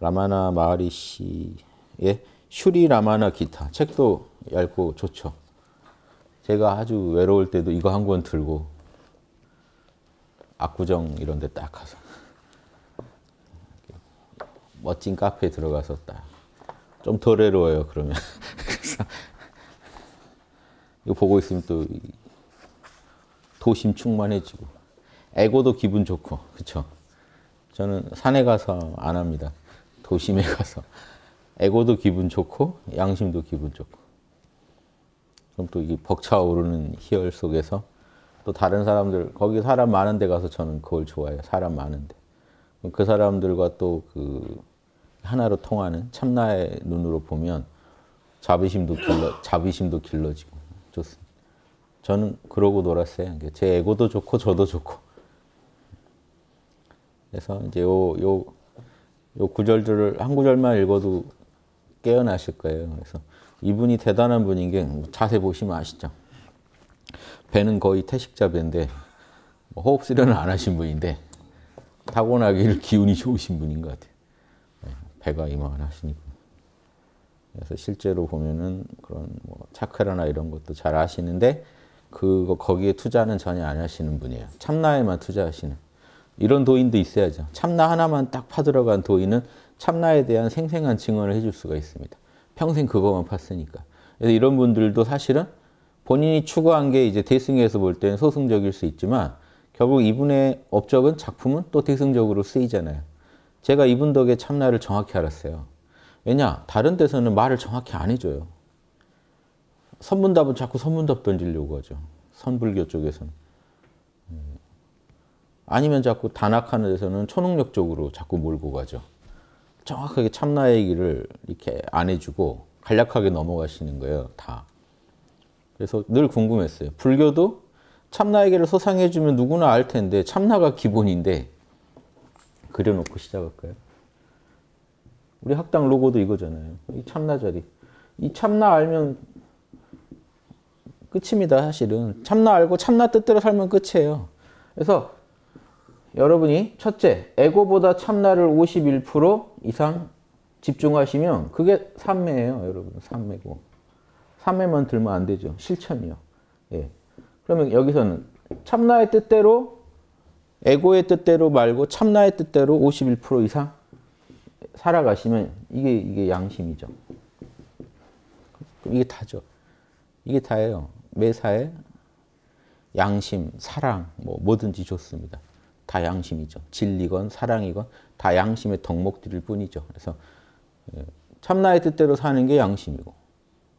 라마나 마하리시의 슈리 라마나 기타 책도 얇고 좋죠. 제가 아주 외로울 때도 이거 한 권 들고 압구정 이런 데 딱 가서 멋진 카페에 들어가서 딱좀덜 외로워요 그러면 그래서 이거 보고 있으면 또 도심 충만해지고 에고도 기분 좋고 그렇죠. 저는 산에 가서 안 합니다. 도심에 가서 에고도 기분 좋고 양심도 기분 좋고 그럼 또 이 벅차오르는 희열 속에서 또 다른 사람들 거기 사람 많은 데 가서 저는 그걸 좋아해요. 사람 많은 데. 그 사람들과 또 그 하나로 통하는 참나의 눈으로 보면 자비심도 길러 자비심도 길러지고 좋습니다. 저는 그러고 놀았어요. 제 에고도 좋고 저도 좋고 그래서 이제 요, 요, 요 구절들을 한 구절만 읽어도 깨어나실 거예요. 그래서 이분이 대단한 분인 게 뭐 자세 보시면 아시죠? 배는 거의 태식자 배인데 뭐 호흡 수련을 안 하신 분인데 타고나기를 기운이 좋으신 분인 것 같아요. 네, 배가 이만하시니까. 그래서 실제로 보면은 그런 뭐 차크라나 이런 것도 잘 아시는데 그거 거기에 투자는 전혀 안 하시는 분이에요. 참나에만 투자하시는. 이런 도인도 있어야죠. 참나 하나만 딱 파들어간 도인은 참나에 대한 생생한 증언을 해줄 수가 있습니다. 평생 그거만 팠으니까. 그래서 이런 분들도 사실은 본인이 추구한 게 이제 대승에서 볼 때는 소승적일 수 있지만 결국 이분의 업적은 작품은 또 대승적으로 쓰이잖아요. 제가 이분 덕에 참나를 정확히 알았어요. 왜냐? 다른 데서는 말을 정확히 안 해줘요. 선문답은 자꾸 선문답 던지려고 하죠. 선불교 쪽에서는. 아니면 자꾸 단학하는 데서는 초능력적으로 자꾸 몰고 가죠. 정확하게 참나 얘기를 이렇게 안 해주고 간략하게 넘어가시는 거예요, 다. 그래서 늘 궁금했어요. 불교도 참나 얘기를 소상해주면 누구나 알 텐데 참나가 기본인데 그려놓고 시작할까요? 우리 학당 로고도 이거잖아요. 이 참나 자리. 이 참나 알면 끝입니다, 사실은. 참나 알고 참나 뜻대로 살면 끝이에요. 그래서 여러분이 첫째, 에고보다 참나를 51% 이상 집중하시면 그게 삼매예요, 여러분. 삼매고. 삼매만 들면 안 되죠. 실천이요. 예. 그러면 여기서는 참나의 뜻대로 에고의 뜻대로 말고 참나의 뜻대로 51% 이상 살아가시면 이게 이게 양심이죠. 이게 다죠. 이게 다예요. 매사에 양심, 사랑 뭐 뭐든지 좋습니다. 다양심이죠. 진리건 사랑이건 다 양심의 덕목들일 뿐이죠. 그래서 예, 참나의 뜻대로 사는 게 양심이고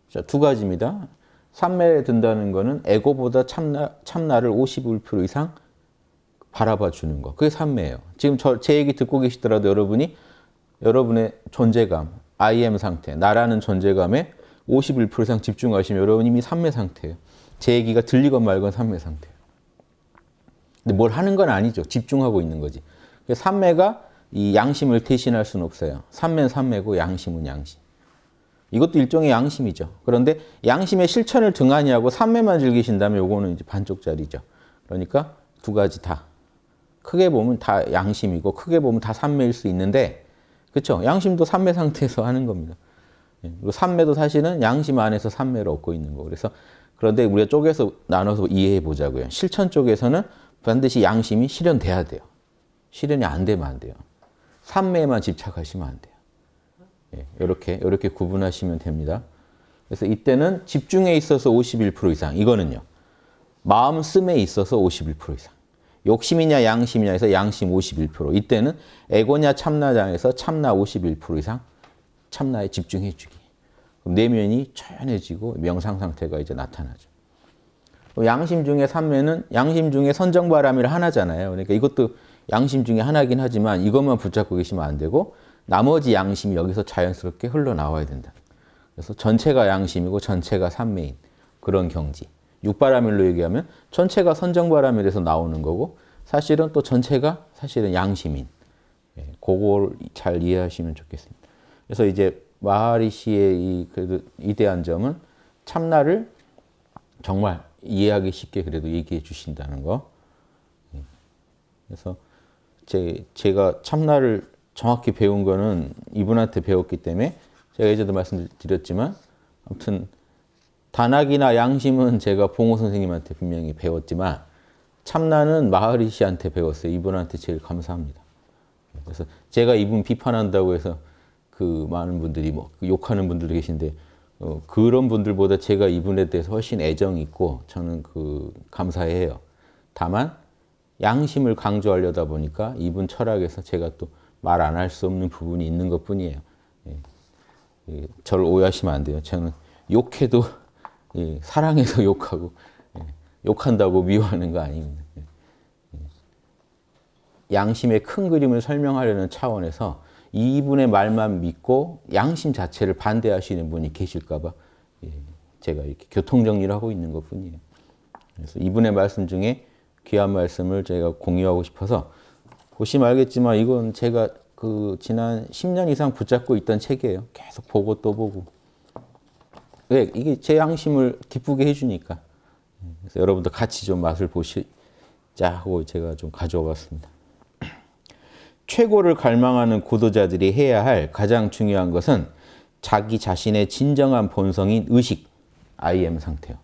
자, 두 가지입니다. 삼매에 든다는 거는 에고보다 참나, 참나를 51% 이상 바라봐 주는 거. 그게 삼매예요. 지금 저, 제 얘기 듣고 계시더라도 여러분이 여러분의 존재감, I am 상태, 나라는 존재감에 51% 이상 집중하시면 여러분 이미 삼매 상태예요. 제 얘기가 들리건 말건 삼매 상태예요. 근데 뭘 하는 건 아니죠. 집중하고 있는 거지. 그러니까 삼매가 이 양심을 대신할 수는 없어요. 삼매는 삼매고 양심은 양심. 이것도 일종의 양심이죠. 그런데 양심의 실천을 등하냐고 삼매만 즐기신다면 요거는 이제 반쪽짜리죠. 그러니까 두 가지 다. 크게 보면 다 양심이고 크게 보면 다 삼매일 수 있는데 그렇죠? 양심도 삼매 상태에서 하는 겁니다. 예. 그리고 삼매도 사실은 양심 안에서 삼매를 얻고 있는 거. 그래서 그런데 우리가 쪼개서 나눠서 이해해 보자고요. 실천 쪽에서는 반드시 양심이 실현돼야 돼요. 실현이 안 되면 안 돼요. 삼매에만 집착하시면 안 돼요. 예, 이렇게 이렇게 구분하시면 됩니다. 그래서 이때는 집중에 있어서 51% 이상, 이거는요. 마음 씀에 있어서 51% 이상. 욕심이냐 양심이냐 해서 양심 51%. 이때는 에고냐 참나장에서 참나 51% 이상 참나에 집중해 주기. 그럼 내면이 초연해지고 명상 상태가 이제 나타나죠. 뭐 양심 중에 삼매는 양심 중에 선정바람이라 하나잖아요. 그러니까 이것도 양심 중에 하나긴 하지만 이것만 붙잡고 계시면 안 되고 나머지 양심이 여기서 자연스럽게 흘러나와야 된다. 그래서 전체가 양심이고 전체가 삼매인 그런 경지. 육바라밀로 얘기하면 전체가 선정바라밀에서 나오는 거고 사실은 또 전체가 사실은 양심인. 예, 그걸 잘 이해하시면 좋겠습니다. 그래서 이제 마하리시의 이 그래도 이대한 점은 참나를 정말 이해하기 쉽게 그래도 얘기해 주신다는 거. 예. 그래서 제, 제가 참나를 정확히 배운 거는 이분한테 배웠기 때문에 제가 예전에도 말씀드렸지만 아무튼 단학이나 양심은 제가 봉호 선생님한테 분명히 배웠지만 참나는 마하리 씨한테 배웠어요. 이분한테 제일 감사합니다. 그래서 제가 이분 비판한다고 해서 그 많은 분들이 뭐 욕하는 분들도 계신데 어, 그런 분들보다 제가 이분에 대해서 훨씬 애정 있고 저는 그 감사해요. 다만 양심을 강조하려다 보니까 이분 철학에서 제가 또 말 안 할 수 없는 부분이 있는 것 뿐이에요. 예. 예, 저를 오해하시면 안 돼요. 저는 욕해도 예, 사랑해서 욕하고 예, 욕한다고 미워하는 거 아닙니다. 예. 예. 양심의 큰 그림을 설명하려는 차원에서 이분의 말만 믿고 양심 자체를 반대하시는 분이 계실까봐 예, 제가 이렇게 교통정리를 하고 있는 것 뿐이에요. 그래서 이분의 말씀 중에 귀한 말씀을 제가 공유하고 싶어서 보시면 알겠지만 이건 제가 그 지난 10년 이상 붙잡고 있던 책이에요. 계속 보고 또 보고. 왜? 네, 이게 제 양심을 기쁘게 해주니까. 그래서 여러분도 같이 좀 맛을 보시자 하고 제가 좀 가져와 봤습니다. 최고를 갈망하는 구도자들이 해야 할 가장 중요한 것은 자기 자신의 진정한 본성인 의식, IM 상태요.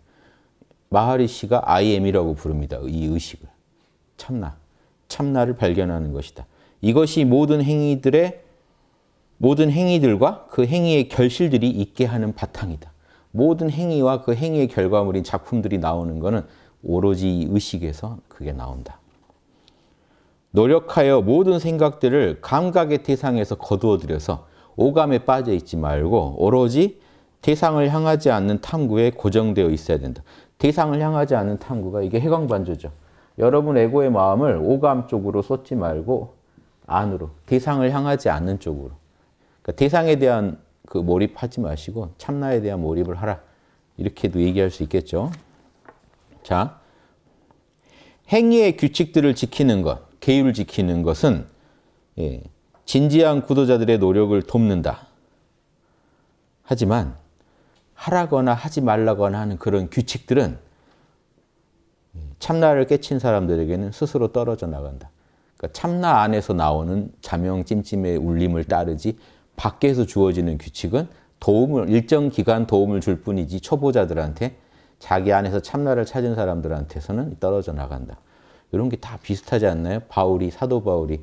마하리 씨가 IM이라고 부릅니다. 이 의식을. 참나, 참나를 발견하는 것이다. 이것이 모든 행위들의 모든 행위들과 그 행위의 결실들이 있게 하는 바탕이다. 모든 행위와 그 행위의 결과물인 작품들이 나오는 것은 오로지 의식에서 그게 나온다. 노력하여 모든 생각들을 감각의 대상에서 거두어들여서 오감에 빠져 있지 말고 오로지 대상을 향하지 않는 탐구에 고정되어 있어야 된다. 대상을 향하지 않는 탐구가 이게 해광반조죠. 여러분 에고의 마음을 오감 쪽으로 쏟지 말고 안으로 대상을 향하지 않는 쪽으로 그러니까 대상에 대한 그 몰입하지 마시고 참나에 대한 몰입을 하라 이렇게도 얘기할 수 있겠죠. 자, 행위의 규칙들을 지키는 것 계율 을 지키는 것은 예, 진지한 구도자들의 노력을 돕는다. 하지만 하라거나 하지 말라거나 하는 그런 규칙들은 예, 참나를 깨친 사람들에게는 스스로 떨어져 나간다. 그러니까 참나 안에서 나오는 자명 찜찜의 울림을 따르지 밖에서 주어지는 규칙은 도움을 일정 기간 도움을 줄 뿐이지 초보자들한테 자기 안에서 참나를 찾은 사람들한테서는 떨어져 나간다. 이런 게 다 비슷하지 않나요? 바울이 사도 바울이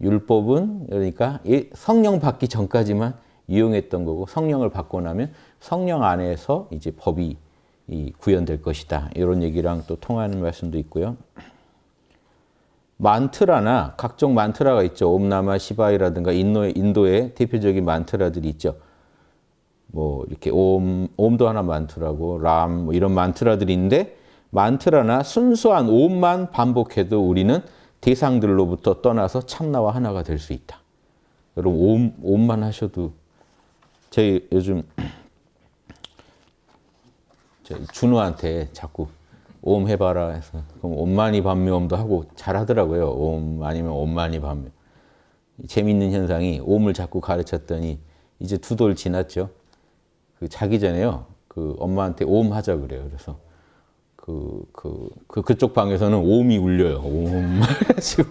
율법은 그러니까 성령 받기 전까지만 이용했던 거고 성령을 받고 나면 성령 안에서 이제 법이 구현될 것이다. 이런 얘기랑 또 통하는 말씀도 있고요. 만트라나 각종 만트라가 있죠. 옴나마 시바이라든가 인도의, 인도의 대표적인 만트라들이 있죠. 뭐 이렇게 옴, 옴도 하나 만트라고 람뭐 이런 만트라들인데 많더라나 순수한 옷만 반복해도 우리는 대상들로부터 떠나서 참나와 하나가 될 수 있다. 여러분 옷, 만 하셔도 제 요즘 준호한테 자꾸 옴 해봐라 해서 그럼 옴만이 반묘도 하고 잘하더라고요. 옴 아니면 옴만이 반묘. 재밌는 현상이 옴을 자꾸 가르쳤더니 이제 두 돌 지났죠. 그 자기 전에요. 그 엄마한테 옴 하자 그래요. 그래서 그, 그, 그, 그쪽 방에서는 옴이 울려요. 옴. 지금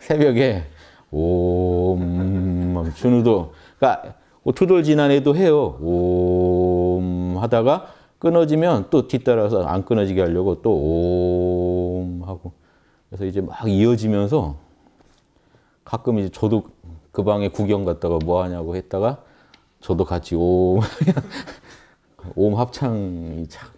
새벽에 옴. 준우도. 그니까 뭐 투돌 지난해도 해요. 옴. 하다가 끊어지면 또 뒤따라서 안 끊어지게 하려고 또 옴. 하고. 그래서 이제 막 이어지면서 가끔 이제 저도 그 방에 구경 갔다가 뭐 하냐고 했다가 저도 같이 옴. 옴 합창이 참.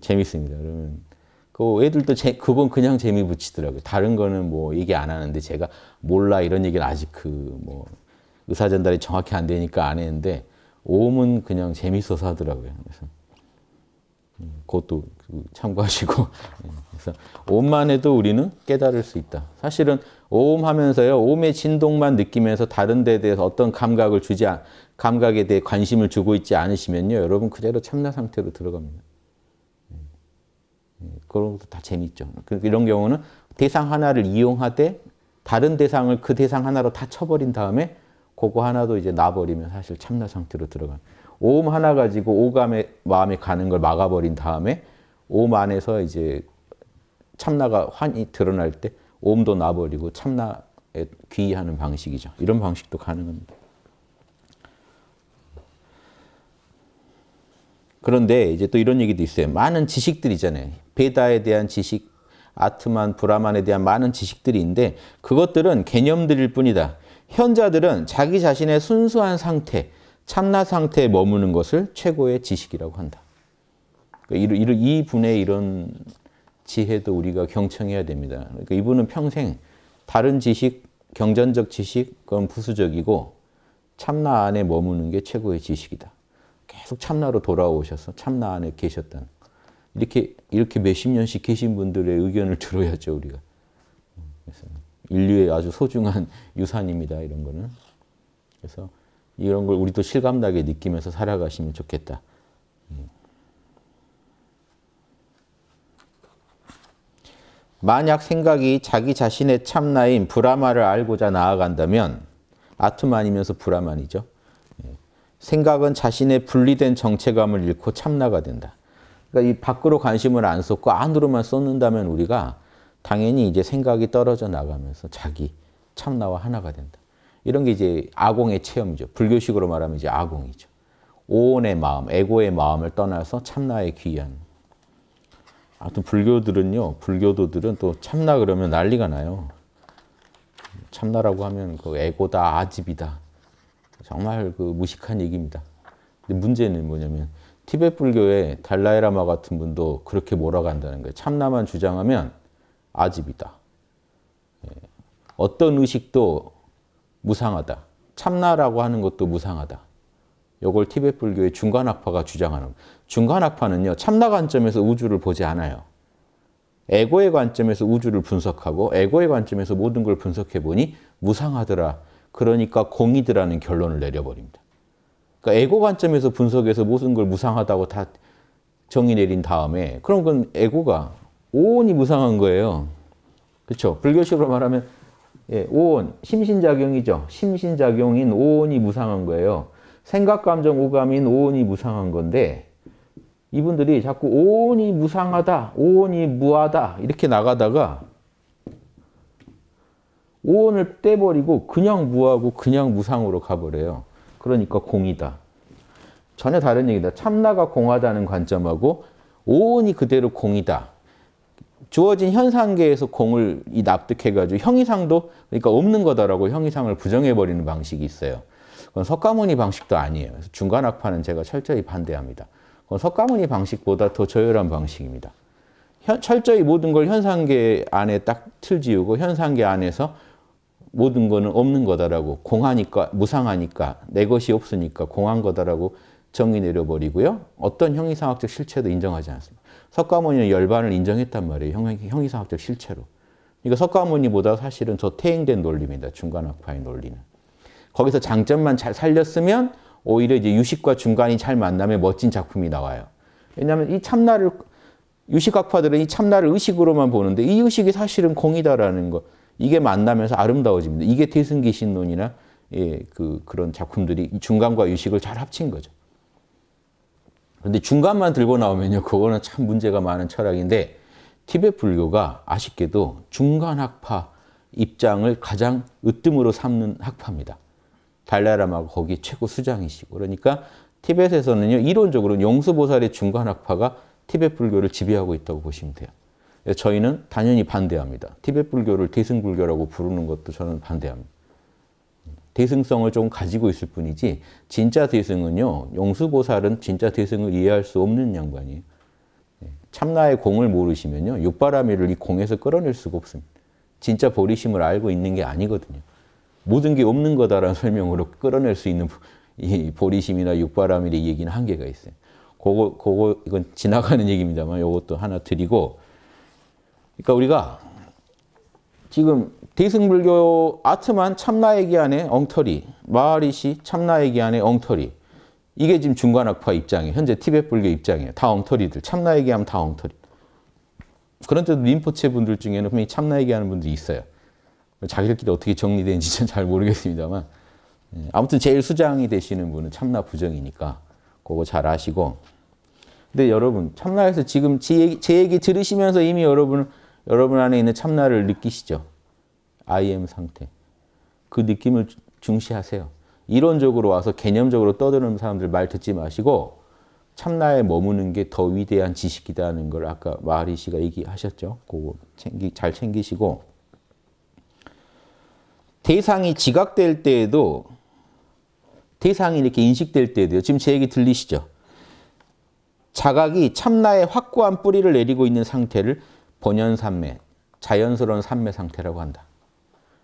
재밌습니다. 그러면 그 애들도 제, 그건 그냥 재미 붙이더라고요. 다른 거는 뭐 얘기 안 하는데 제가 몰라 이런 얘기는 아직 그 뭐 의사 전달이 정확히 안 되니까 안 했는데 오음은 그냥 재밌어서 하더라고요. 그래서 음, 그것도 그 참고하시고 네, 그래서 오음만 해도 우리는 깨달을 수 있다. 사실은 오음 하면서요. 오음의 진동만 느끼면서 다른 데에 대해서 어떤 감각을 주지 감각에 대해 관심을 주고 있지 않으시면요. 여러분 그대로 참나 상태로 들어갑니다. 예, 그런 것도 다 재밌죠. 그, 이런 경우는 대상 하나를 이용하되 다른 대상을 그 대상 하나로 다 쳐버린 다음에 그거 하나도 이제 놔버리면 사실 참나 상태로 들어간 오음 하나 가지고 오감의 마음이 가는 걸 막아버린 다음에 오음 안에서 이제 참나가 환히 드러날 때 오음도 놔버리고 참나에 귀의하는 방식이죠. 이런 방식도 가능합니다. 그런데 이제 또 이런 얘기도 있어요. 많은 지식들이잖아요. 베다에 대한 지식, 아트만, 브라만에 대한 많은 지식들인데 그것들은 개념들일 뿐이다. 현자들은 자기 자신의 순수한 상태, 참나 상태에 머무는 것을 최고의 지식이라고 한다. 그러니까 이 분의 이런 지혜도 우리가 경청해야 됩니다. 그러니까 이분은 평생 다른 지식, 경전적 지식, 그건 부수적이고 참나 안에 머무는 게 최고의 지식이다. 계속 참나로 돌아오셔서 참나 안에 계셨다 이렇게 이렇게 몇 십 년씩 계신 분들의 의견을 들어야죠, 우리가. 그래서 인류의 아주 소중한 유산입니다, 이런 거는. 그래서 이런 걸 우리도 실감나게 느끼면서 살아가시면 좋겠다. 만약 생각이 자기 자신의 참나인 브라마를 알고자 나아간다면 아트만이면서 브라만이죠. 예. 생각은 자신의 분리된 정체감을 잃고 참나가 된다. 그러니까 이 밖으로 관심을 안 쏟고 안으로만 쏟는다면 우리가 당연히 이제 생각이 떨어져 나가면서 자기 참나와 하나가 된다. 이런 게 이제 아공의 체험이죠. 불교식으로 말하면 이제 아공이죠. 오온의 마음, 에고의 마음을 떠나서 참나의 귀한. 아무튼 불교들은요, 불교도들은 또 참나 그러면 난리가 나요. 참나라고 하면 그 에고다, 아집이다. 정말 그 무식한 얘기입니다. 근데 문제는 뭐냐면 티벳 불교의 달라이라마 같은 분도 그렇게 몰아간다는 거예요. 참나만 주장하면 아집이다. 예. 어떤 의식도 무상하다. 참나라고 하는 것도 무상하다. 요걸 티벳 불교의 중간학파가 주장하는 중간학파는요. 참나 관점에서 우주를 보지 않아요. 에고의 관점에서 우주를 분석하고 에고의 관점에서 모든 걸 분석해 보니 무상하더라. 그러니까 공이더라는 결론을 내려버립니다. 그러니까 에고 관점에서 분석해서 모든 걸 무상하다고 다 정의 내린 다음에 그럼 그건 에고가 오온이 무상한 거예요. 그렇죠? 불교식으로 말하면 예, 오온, 심신작용이죠. 심신작용인 오온이 무상한 거예요. 생각, 감정, 오감인 오온이 무상한 건데 이분들이 자꾸 오온이 무상하다, 오온이 무하다 이렇게 나가다가 오온을 떼버리고 그냥 무하고 그냥 무상으로 가버려요. 그러니까 공이다. 전혀 다른 얘기다. 참나가 공하다는 관점하고 오온이 그대로 공이다. 주어진 현상계에서 공을 이 납득해가지고 형이상도 그러니까 없는 거다라고 형이상을 부정해버리는 방식이 있어요. 그건 석가모니 방식도 아니에요. 중간 학파는 제가 철저히 반대합니다. 그건 석가모니 방식보다 더 저열한 방식입니다. 현, 철저히 모든 걸 현상계 안에 딱 틀지우고 현상계 안에서 모든 거는 없는 거다라고 공하니까 무상하니까 내 것이 없으니까 공한 거다라고 정의 내려버리고요. 어떤 형이상학적 실체도 인정하지 않습니다. 석가모니는 열반을 인정했단 말이에요. 형, 이상학적 실체로. 그러니까 석가모니보다 사실은 더 퇴행된 논리입니다. 중간학파의 논리는. 거기서 장점만 잘 살렸으면 오히려 이제 유식과 중간이 잘 만나면 멋진 작품이 나와요. 왜냐하면 이 참나를 유식학파들은 이 참나를 의식으로만 보는데 이 의식이 사실은 공이다라는 거. 이게 만나면서 아름다워집니다. 이게 태승기신론이나 예, 그 그런 작품들이 중간과 유식을 잘 합친 거죠. 그런데 중간만 들고 나오면요, 그거는 참 문제가 많은 철학인데 티벳 불교가 아쉽게도 중간 학파 입장을 가장 으뜸으로 삼는 학파입니다. 달라람하고 거기 최고 수장이시고 그러니까 티벳에서는요 이론적으로 용수보살의 중간 학파가 티벳 불교를 지배하고 있다고 보시면 돼요. 예, 저희는 당연히 반대합니다. 티벳 불교를 대승 불교라고 부르는 것도 저는 반대합니다. 대승성을 좀 가지고 있을 뿐이지 진짜 대승은요. 용수보살은 진짜 대승을 이해할 수 없는 양반이에요. 예, 참나의 공을 모르시면요. 육바라밀을 이 공에서 끌어낼 수가 없습니다. 진짜 버리심을 알고 있는 게 아니거든요. 모든 게 없는 거다라는 설명으로 끌어낼 수 있는 이 보리심이나 육바라밀의 얘기는 한계가 있어요. 그거, 그거, 이건 지나가는 얘기입니다만 이것도 하나 드리고 그러니까 우리가 지금 대승불교 아트만 참나얘기 안에 엉터리, 마하리시 참나얘기 안에 엉터리. 이게 지금 중간학파 입장이에요. 현재 티벳불교 입장이에요. 다 엉터리들. 참나얘기 하면 다 엉터리. 그런데도 림포체 분들 중에는 분명히 참나얘기 하는 분들이 있어요. 자기들끼리 어떻게 정리되는지 잘 모르겠습니다만 예, 아무튼 제일 수장이 되시는 분은 참나 부정이니까 그거 잘 아시고 근데 여러분 참나에서 지금 제 얘기, 제 얘기 들으시면서 이미 여러분은 여러분 안에 있는 참나를 느끼시죠? I am 상태. 그 느낌을 중시하세요. 이론적으로 와서 개념적으로 떠드는 사람들 말 듣지 마시고 참나에 머무는 게 더 위대한 지식이다는 걸 아까 마하리 씨가 얘기하셨죠. 그거 챙기, 잘 챙기시고 대상이 지각될 때에도 대상이 이렇게 인식될 때에도요. 지금 제 얘기 들리시죠? 자각이 참나의 확고한 뿌리를 내리고 있는 상태를 본연 산매, 자연스러운 산매 상태라고 한다.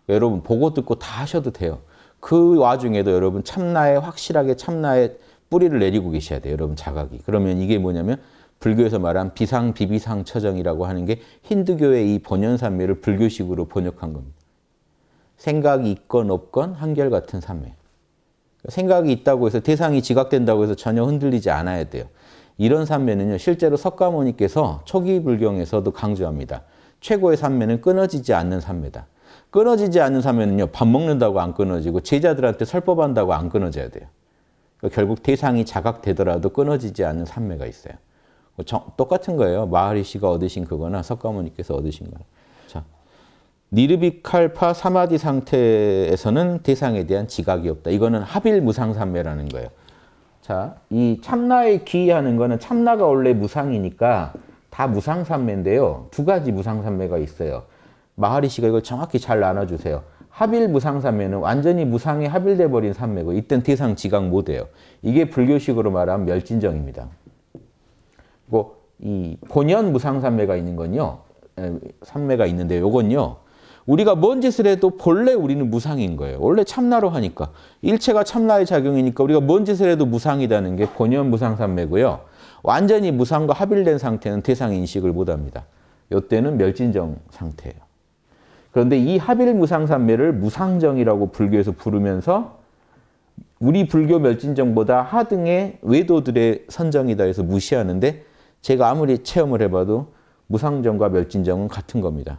여러분 보고 듣고 다 하셔도 돼요. 그 와중에도 여러분 참나에 확실하게 참나에 뿌리를 내리고 계셔야 돼요. 여러분 자각이. 그러면 이게 뭐냐면 불교에서 말한 비상 비비상 처정이라고 하는 게 힌두교의 이 본연 산매를 불교식으로 번역한 겁니다. 생각이 있건 없건 한결같은 산매. 생각이 있다고 해서 대상이 지각된다고 해서 전혀 흔들리지 않아야 돼요. 이런 산매는요 실제로 석가모니께서 초기 불경에서도 강조합니다. 최고의 삼매는 끊어지지 않는 삼매다. 끊어지지 않는 삼매는요, 밥 먹는다고 안 끊어지고 제자들한테 설법한다고 안 끊어져야 돼요. 그러니까 결국 대상이 자각되더라도 끊어지지 않는 삼매가 있어요. 뭐 똑같은 거예요. 마하리씨가 얻으신 그거나 석가모니께서 얻으신 거나. 자, 니르비칼파 사마디 상태에서는 대상에 대한 지각이 없다. 이거는 합일 무상삼매라는 거예요. 자, 이 참나의 기하는 거는 참나가 원래 무상이니까 다 무상삼매인데요. 두 가지 무상삼매가 있어요. 마하리씨가 이걸 정확히 잘 나눠주세요. 합일 무상삼매는 완전히 무상에 합일돼 버린 삼매고 이땐 대상 지각 못해요. 이게 불교식으로 말하면 멸진정입니다. 그리고 이 본연 무상삼매가 있는 건요. 삼매가 있는데 요건요. 우리가 뭔 짓을 해도 본래 우리는 무상인 거예요. 원래 참나로 하니까. 일체가 참나의 작용이니까 우리가 뭔 짓을 해도 무상이라는 게 본연 무상삼매고요. 완전히 무상과 합일된 상태는 대상 인식을 못합니다. 이때는 멸진정 상태예요. 그런데 이 합일 무상삼매를 무상정이라고 불교에서 부르면서 우리 불교 멸진정보다 하등의 외도들의 선정이다 해서 무시하는데 제가 아무리 체험을 해봐도 무상정과 멸진정은 같은 겁니다.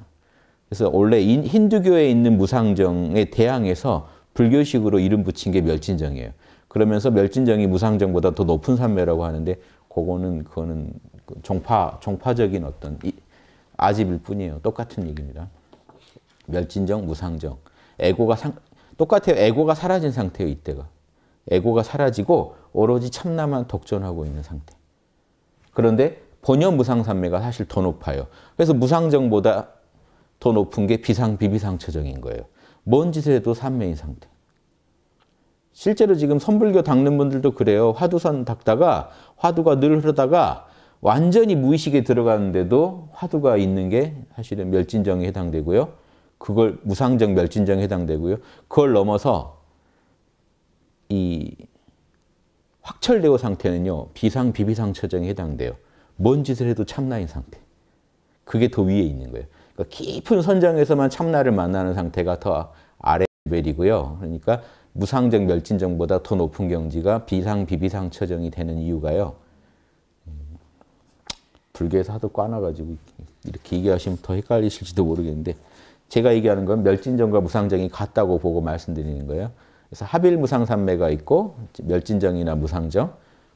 그래서 원래 힌두교에 있는 무상정에 대항해서 불교식으로 이름 붙인 게 멸진정이에요. 그러면서 멸진정이 무상정보다 더 높은 산매라고 하는데 그거는 그거는 그 종파 종파적인 어떤 이, 아집일 뿐이에요. 똑같은 얘기입니다. 멸진정, 무상정. 에고가 상, 똑같아요. 에고가 사라진 상태예요, 이때가. 에고가 사라지고 오로지 참나만 독존하고 있는 상태. 그런데 본연 무상산매가 사실 더 높아요. 그래서 무상정보다 더 높은 게 비상, 비비상 체정인 거예요. 뭔 짓을 해도 산매인 상태. 실제로 지금 선불교 닦는 분들도 그래요. 화두산 닦다가 화두가 늘 흐르다가 완전히 무의식에 들어가는데도 화두가 있는 게 사실은 멸진정에 해당되고요. 그걸 무상정 멸진정에 해당되고요. 그걸 넘어서 이 확철대오 상태는요. 비상 비비상 처정에 해당돼요. 뭔 짓을 해도 참나인 상태. 그게 더 위에 있는 거예요. 그러니까 깊은 선장에서만 참나를 만나는 상태가 더 아래 레벨이고요. 그러니까 무상적 멸진정보다 더 높은 경지가 비상 비비상 처정이 되는 이유가요. 음, 불교에서 하도 꽈놔가지고 이렇게 얘기하시면 더 헷갈리실지도 모르겠는데 제가 얘기하는 건 멸진정과 무상정이 같다고 보고 말씀드리는 거예요. 그래서 하빌 무상삼매가 있고 멸진정이나 무상정,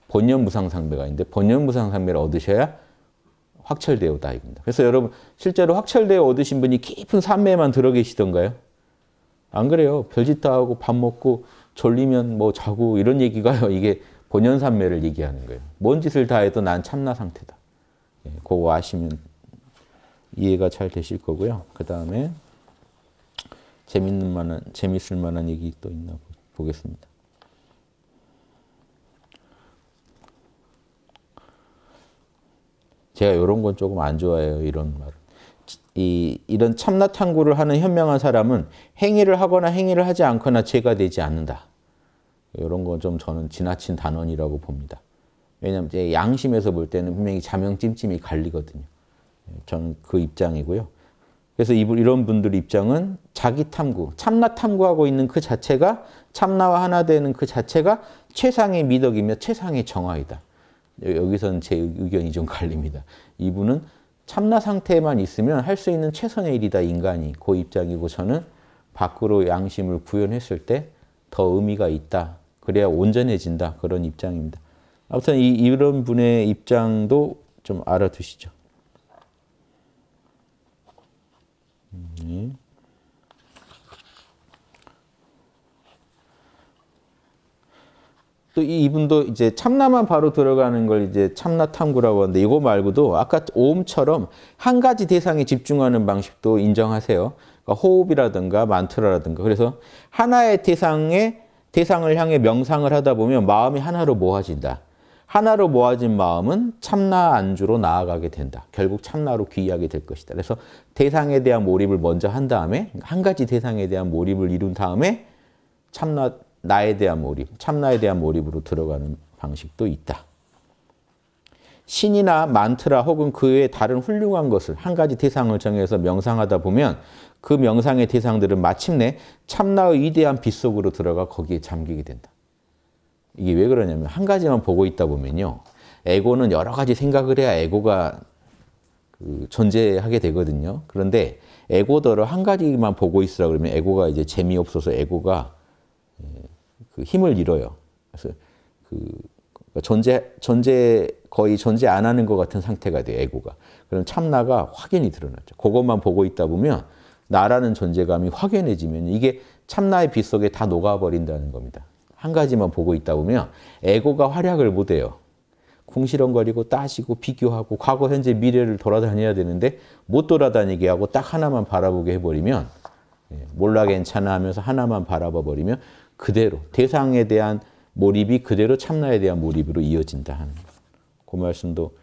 본연 무상삼매가 있는데 본연 무상삼매를 얻으셔야 확철되어다 이겁니다. 그래서 여러분 실제로 확철되어 얻으신 분이 깊은 산매만 들어 계시던가요? 안 그래요. 별짓 다 하고 밥 먹고 졸리면 뭐 자고 이런 얘기가요. 이게 본연 산매를 얘기하는 거예요. 뭔 짓을 다 해도 난 참나 상태다. 예, 그거 아시면 이해가 잘 되실 거고요. 그 다음에 재밌는 만한 재밌을 만한 얘기 또 있나 보겠습니다. 제가 이런 건 조금 안 좋아해요. 이런 말은. 이, 이런 참나 탐구를 하는 현명한 사람은 행위를 하거나 행위를 하지 않거나 죄가 되지 않는다. 이런 건 좀 저는 지나친 단언이라고 봅니다. 왜냐하면 제 양심에서 볼 때는 분명히 자명 찜찜이 갈리거든요. 저는 그 입장이고요. 그래서 이런 분들 입장은 자기 탐구, 참나 탐구하고 있는 그 자체가 참나와 하나 되는 그 자체가 최상의 미덕이며 최상의 정화이다. 여기서는 제 의견이 좀 갈립니다. 이분은 참나 상태에만 있으면 할 수 있는 최선의 일이다 인간이 그 입장이고 저는 밖으로 양심을 구현했을 때 더 의미가 있다. 그래야 온전해진다 그런 입장입니다. 아무튼 이, 이런 분의 입장도 좀 알아두시죠. 음. 네. 또 이분도 이제 참나만 바로 들어가는 걸 이제 참나 탐구라고 하는데 이거 말고도 아까 오음처럼 한 가지 대상에 집중하는 방식도 인정하세요. 그러니까 호흡이라든가 만트라라든가 그래서 하나의 대상에 대상을 향해 명상을 하다 보면 마음이 하나로 모아진다. 하나로 모아진 마음은 참나 안주로 나아가게 된다. 결국 참나로 귀하게될 것이다. 그래서 대상에 대한 몰입을 먼저 한 다음에 한 가지 대상에 대한 몰입을 이룬 다음에 참나 나에 대한 몰입, 참나에 대한 몰입으로 들어가는 방식도 있다. 신이나 만트라 혹은 그 외에 다른 훌륭한 것을 한 가지 대상을 정해서 명상하다 보면 그 명상의 대상들은 마침내 참나의 위대한 빛 속으로 들어가 거기에 잠기게 된다. 이게 왜 그러냐면 한 가지만 보고 있다 보면요. 에고는 여러 가지 생각을 해야 에고가 그 존재하게 되거든요. 그런데 에고더러 한 가지만 보고 있으라 그러면 에고가 이제 재미없어서 에고가 그 힘을 잃어요. 그래서 그 존재 그러니까 존재 거의 존재 안 하는 것 같은 상태가 돼 에고가. 그럼 참나가 확연히 드러났죠. 그것만 보고 있다 보면 나라는 존재감이 확연해지면 이게 참나의 빛 속에 다 녹아버린다는 겁니다. 한 가지만 보고 있다 보면 에고가 활약을 못 해요. 궁시렁거리고 따지고 비교하고 과거, 현재, 미래를 돌아다녀야 되는데 못 돌아다니게 하고 딱 하나만 바라보게 해버리면 예, 몰라 괜찮아 하면서 하나만 바라봐 버리면 그대로 대상에 대한 몰입이 그대로 참나에 대한 몰입으로 이어진다 하는 그 말씀도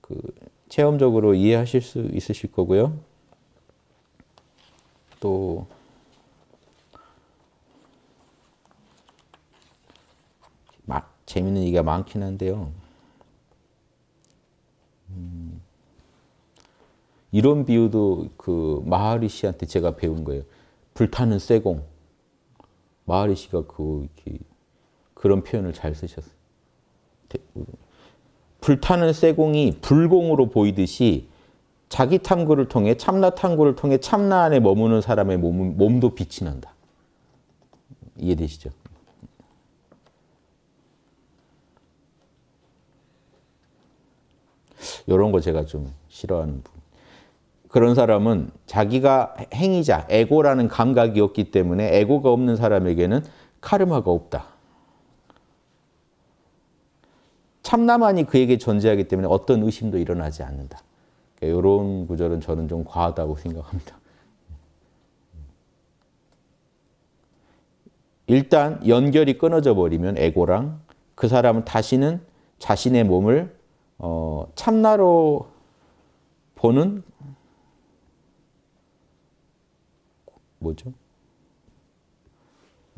그 체험적으로 이해하실 수 있으실 거고요. 또 막, 재밌는 얘기가 많긴 한데요. 음, 이런 비유도 그 마하리씨한테 제가 배운 거예요. 불타는 쇠공. 마을리 씨가 그 그런 표현을 잘 쓰셨어요. 불타는 쇠공이 불공으로 보이듯이 자기 탐구를 통해 참나 탐구를 통해 참나 안에 머무는 사람의 몸, 몸도 빛이 난다. 이해되시죠? 이런 거 제가 좀 싫어하는 부분. 그런 사람은 자기가 행위자, 에고라는 감각이 없기 때문에 에고가 없는 사람에게는 카르마가 없다. 참나만이 그에게 존재하기 때문에 어떤 의심도 일어나지 않는다. 이런 그러니까 구절은 저는 좀 과하다고 생각합니다. 일단 연결이 끊어져 버리면 에고랑 그 사람은 다시는 자신의 몸을 어, 참나로 보는 뭐죠?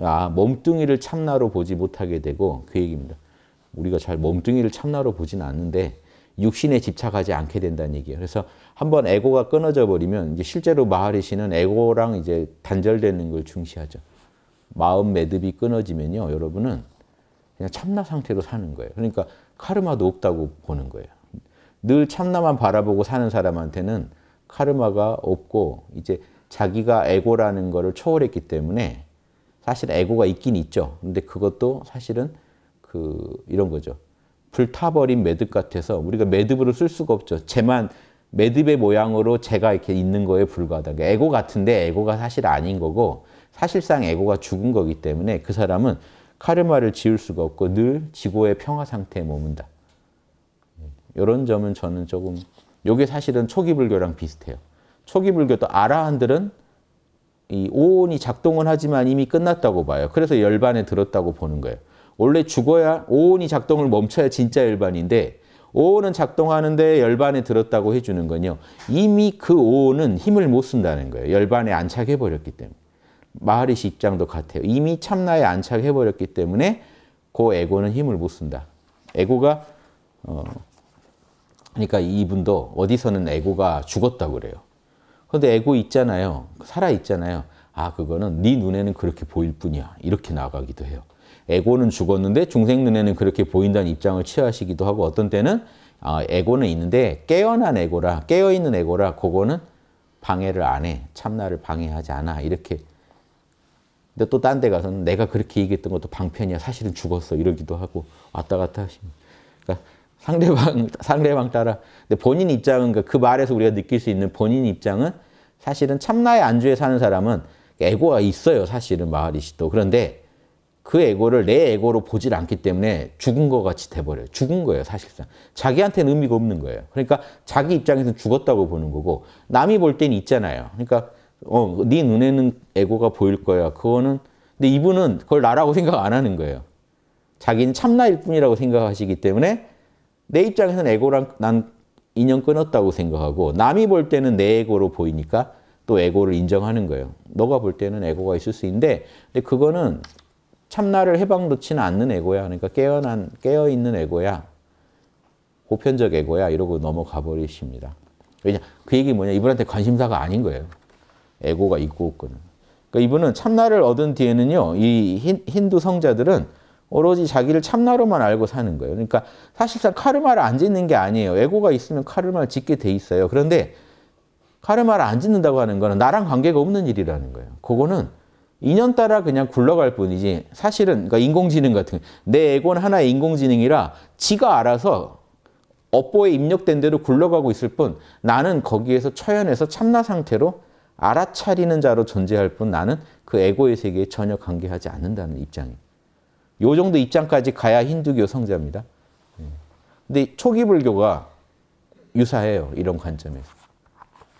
아, 몸뚱이를 참나로 보지 못하게 되고 그 얘기입니다. 우리가 잘 몸뚱이를 참나로 보진 않는데 육신에 집착하지 않게 된다는 얘기예요. 그래서 한번 에고가 끊어져 버리면 이제 실제로 마하리시는 에고랑 이제 단절되는 걸 중시하죠. 마음 매듭이 끊어지면요, 여러분은 그냥 참나 상태로 사는 거예요. 그러니까 카르마도 없다고 보는 거예요. 늘 참나만 바라보고 사는 사람한테는 카르마가 없고 이제 자기가 에고라는 것을 초월했기 때문에 사실 에고가 있긴 있죠. 근데 그것도 사실은 그 이런 거죠. 불타버린 매듭 같아서 우리가 매듭으로 쓸 수가 없죠. 쟤만 매듭의 모양으로 제가 이렇게 있는 거에 불과하다. 그러니까 에고 같은데 에고가 사실 아닌 거고 사실상 에고가 죽은 거기 때문에 그 사람은 카르마를 지울 수가 없고 늘 지고의 평화 상태에 머문다. 이런 예, 점은 저는 조금 요게 사실은 초기 불교랑 비슷해요. 초기 불교도 아라한들은 이 오온이 작동은 하지만 이미 끝났다고 봐요. 그래서 열반에 들었다고 보는 거예요. 원래 죽어야 오온이 작동을 멈춰야 진짜 열반인데 오온은 작동하는데 열반에 들었다고 해주는 건요. 이미 그 오온은 힘을 못 쓴다는 거예요. 열반에 안착해버렸기 때문에. 마하리시 입장도 같아요. 이미 참나에 안착해버렸기 때문에 그 에고는 힘을 못 쓴다. 에고가 어, 그러니까 이분도 어디서는 에고가 죽었다고 그래요. 근데 에고 있잖아요. 살아 있잖아요. 아, 그거는 네 눈에는 그렇게 보일 뿐이야. 이렇게 나가기도 해요. 에고는 죽었는데 중생 눈에는 그렇게 보인다는 입장을 취하시기도 하고 어떤 때는 아, 에고는 있는데 깨어난 에고라, 깨어있는 에고라 그거는 방해를 안 해. 참나를 방해하지 않아. 이렇게. 근데 또딴데 가서는 내가 그렇게 얘기했던 것도 방편이야. 사실은 죽었어. 이러기도 하고 왔다 갔다 하십니다. 그러니까 상대방 상대방 따라 근데 본인 입장은 그, 그 말에서 우리가 느낄 수 있는 본인 입장은 사실은 참나의 안주에 사는 사람은 에고가 있어요 사실은 마하리시도 그런데 그 에고를 내 에고로 보질 않기 때문에 죽은 것 같이 돼버려요 죽은 거예요 사실상 자기한테는 의미가 없는 거예요 그러니까 자기 입장에서는 죽었다고 보는 거고 남이 볼 때는 있잖아요 그러니까 어, 네 눈에는 에고가 보일 거야 그거는 근데 이분은 그걸 나라고 생각 안 하는 거예요 자기는 참나일 뿐이라고 생각하시기 때문에 내 입장에서는 에고랑 난 인연 끊었다고 생각하고 남이 볼 때는 내 에고로 보이니까 또 에고를 인정하는 거예요. 너가 볼 때는 에고가 있을 수 있는데 근데 그거는 참나를 해방놓지는 않는 에고야. 그러니까 깨어난 깨어있는 에고야. 보편적 에고야 이러고 넘어가 버리십니다. 왜냐 그 얘기 뭐냐 이분한테 관심사가 아닌 거예요. 에고가 있고 없거는. 그러니까 이분은 참나를 얻은 뒤에는요 이 힌, 두 성자들은 오로지 자기를 참나로만 알고 사는 거예요. 그러니까 사실상 카르마를 안 짓는 게 아니에요. 에고가 있으면 카르마를 짓게 돼 있어요. 그런데 카르마를 안 짓는다고 하는 거는 나랑 관계가 없는 일이라는 거예요. 그거는 인연 따라 그냥 굴러갈 뿐이지 사실은 그러니까 인공지능 같은 내 에고는 하나의 인공지능이라 지가 알아서 업보에 입력된 대로 굴러가고 있을 뿐 나는 거기에서 처연해서 참나 상태로 알아차리는 자로 존재할 뿐 나는 그 에고의 세계에 전혀 관계하지 않는다는 입장입니다. 요 정도 입장까지 가야 힌두교 성자입니다. 근데 초기 불교가 유사해요. 이런 관점에서.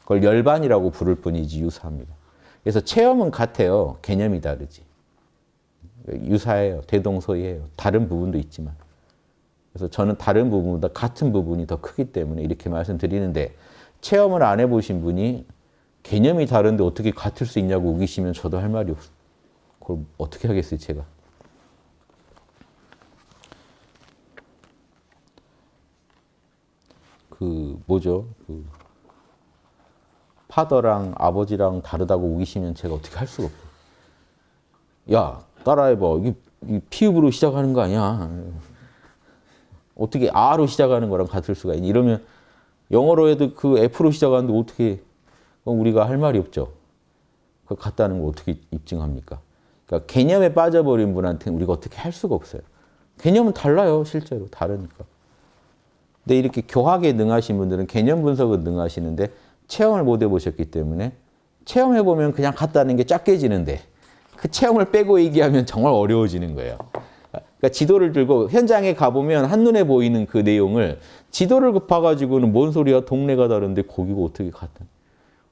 그걸 열반이라고 부를 뿐이지 유사합니다. 그래서 체험은 같아요. 개념이 다르지. 유사해요. 대동소이해요. 다른 부분도 있지만. 그래서 저는 다른 부분보다 같은 부분이 더 크기 때문에 이렇게 말씀드리는데 체험을 안 해보신 분이 개념이 다른데 어떻게 같을 수 있냐고 우기시면 저도 할 말이 없어요. 그걸 어떻게 하겠어요, 제가. 그 뭐죠? 그 파더랑 아버지랑 다르다고 우기시면 제가 어떻게 할 수가 없어 야, 따라해봐. 이게, 피읍으로 시작하는 거 아니야. 어떻게 R로 시작하는 거랑 같을 수가 있니? 이러면 영어로 해도 그 F로 시작하는데 어떻게 우리가 할 말이 없죠. 그 같다는 걸 어떻게 입증합니까? 그러니까 개념에 빠져버린 분한테 우리가 어떻게 할 수가 없어요. 개념은 달라요, 실제로. 다르니까. 근데 이렇게 교학에 능하신 분들은 개념 분석은 능하시는데 체험을 못 해보셨기 때문에 체험해보면 그냥 같다는 게 작게 지는데 그 체험을 빼고 얘기하면 정말 어려워지는 거예요. 그러니까 지도를 들고 현장에 가보면 한눈에 보이는 그 내용을 지도를 봐가지고는 뭔 소리야 동네가 다른데 거기가 어떻게 같은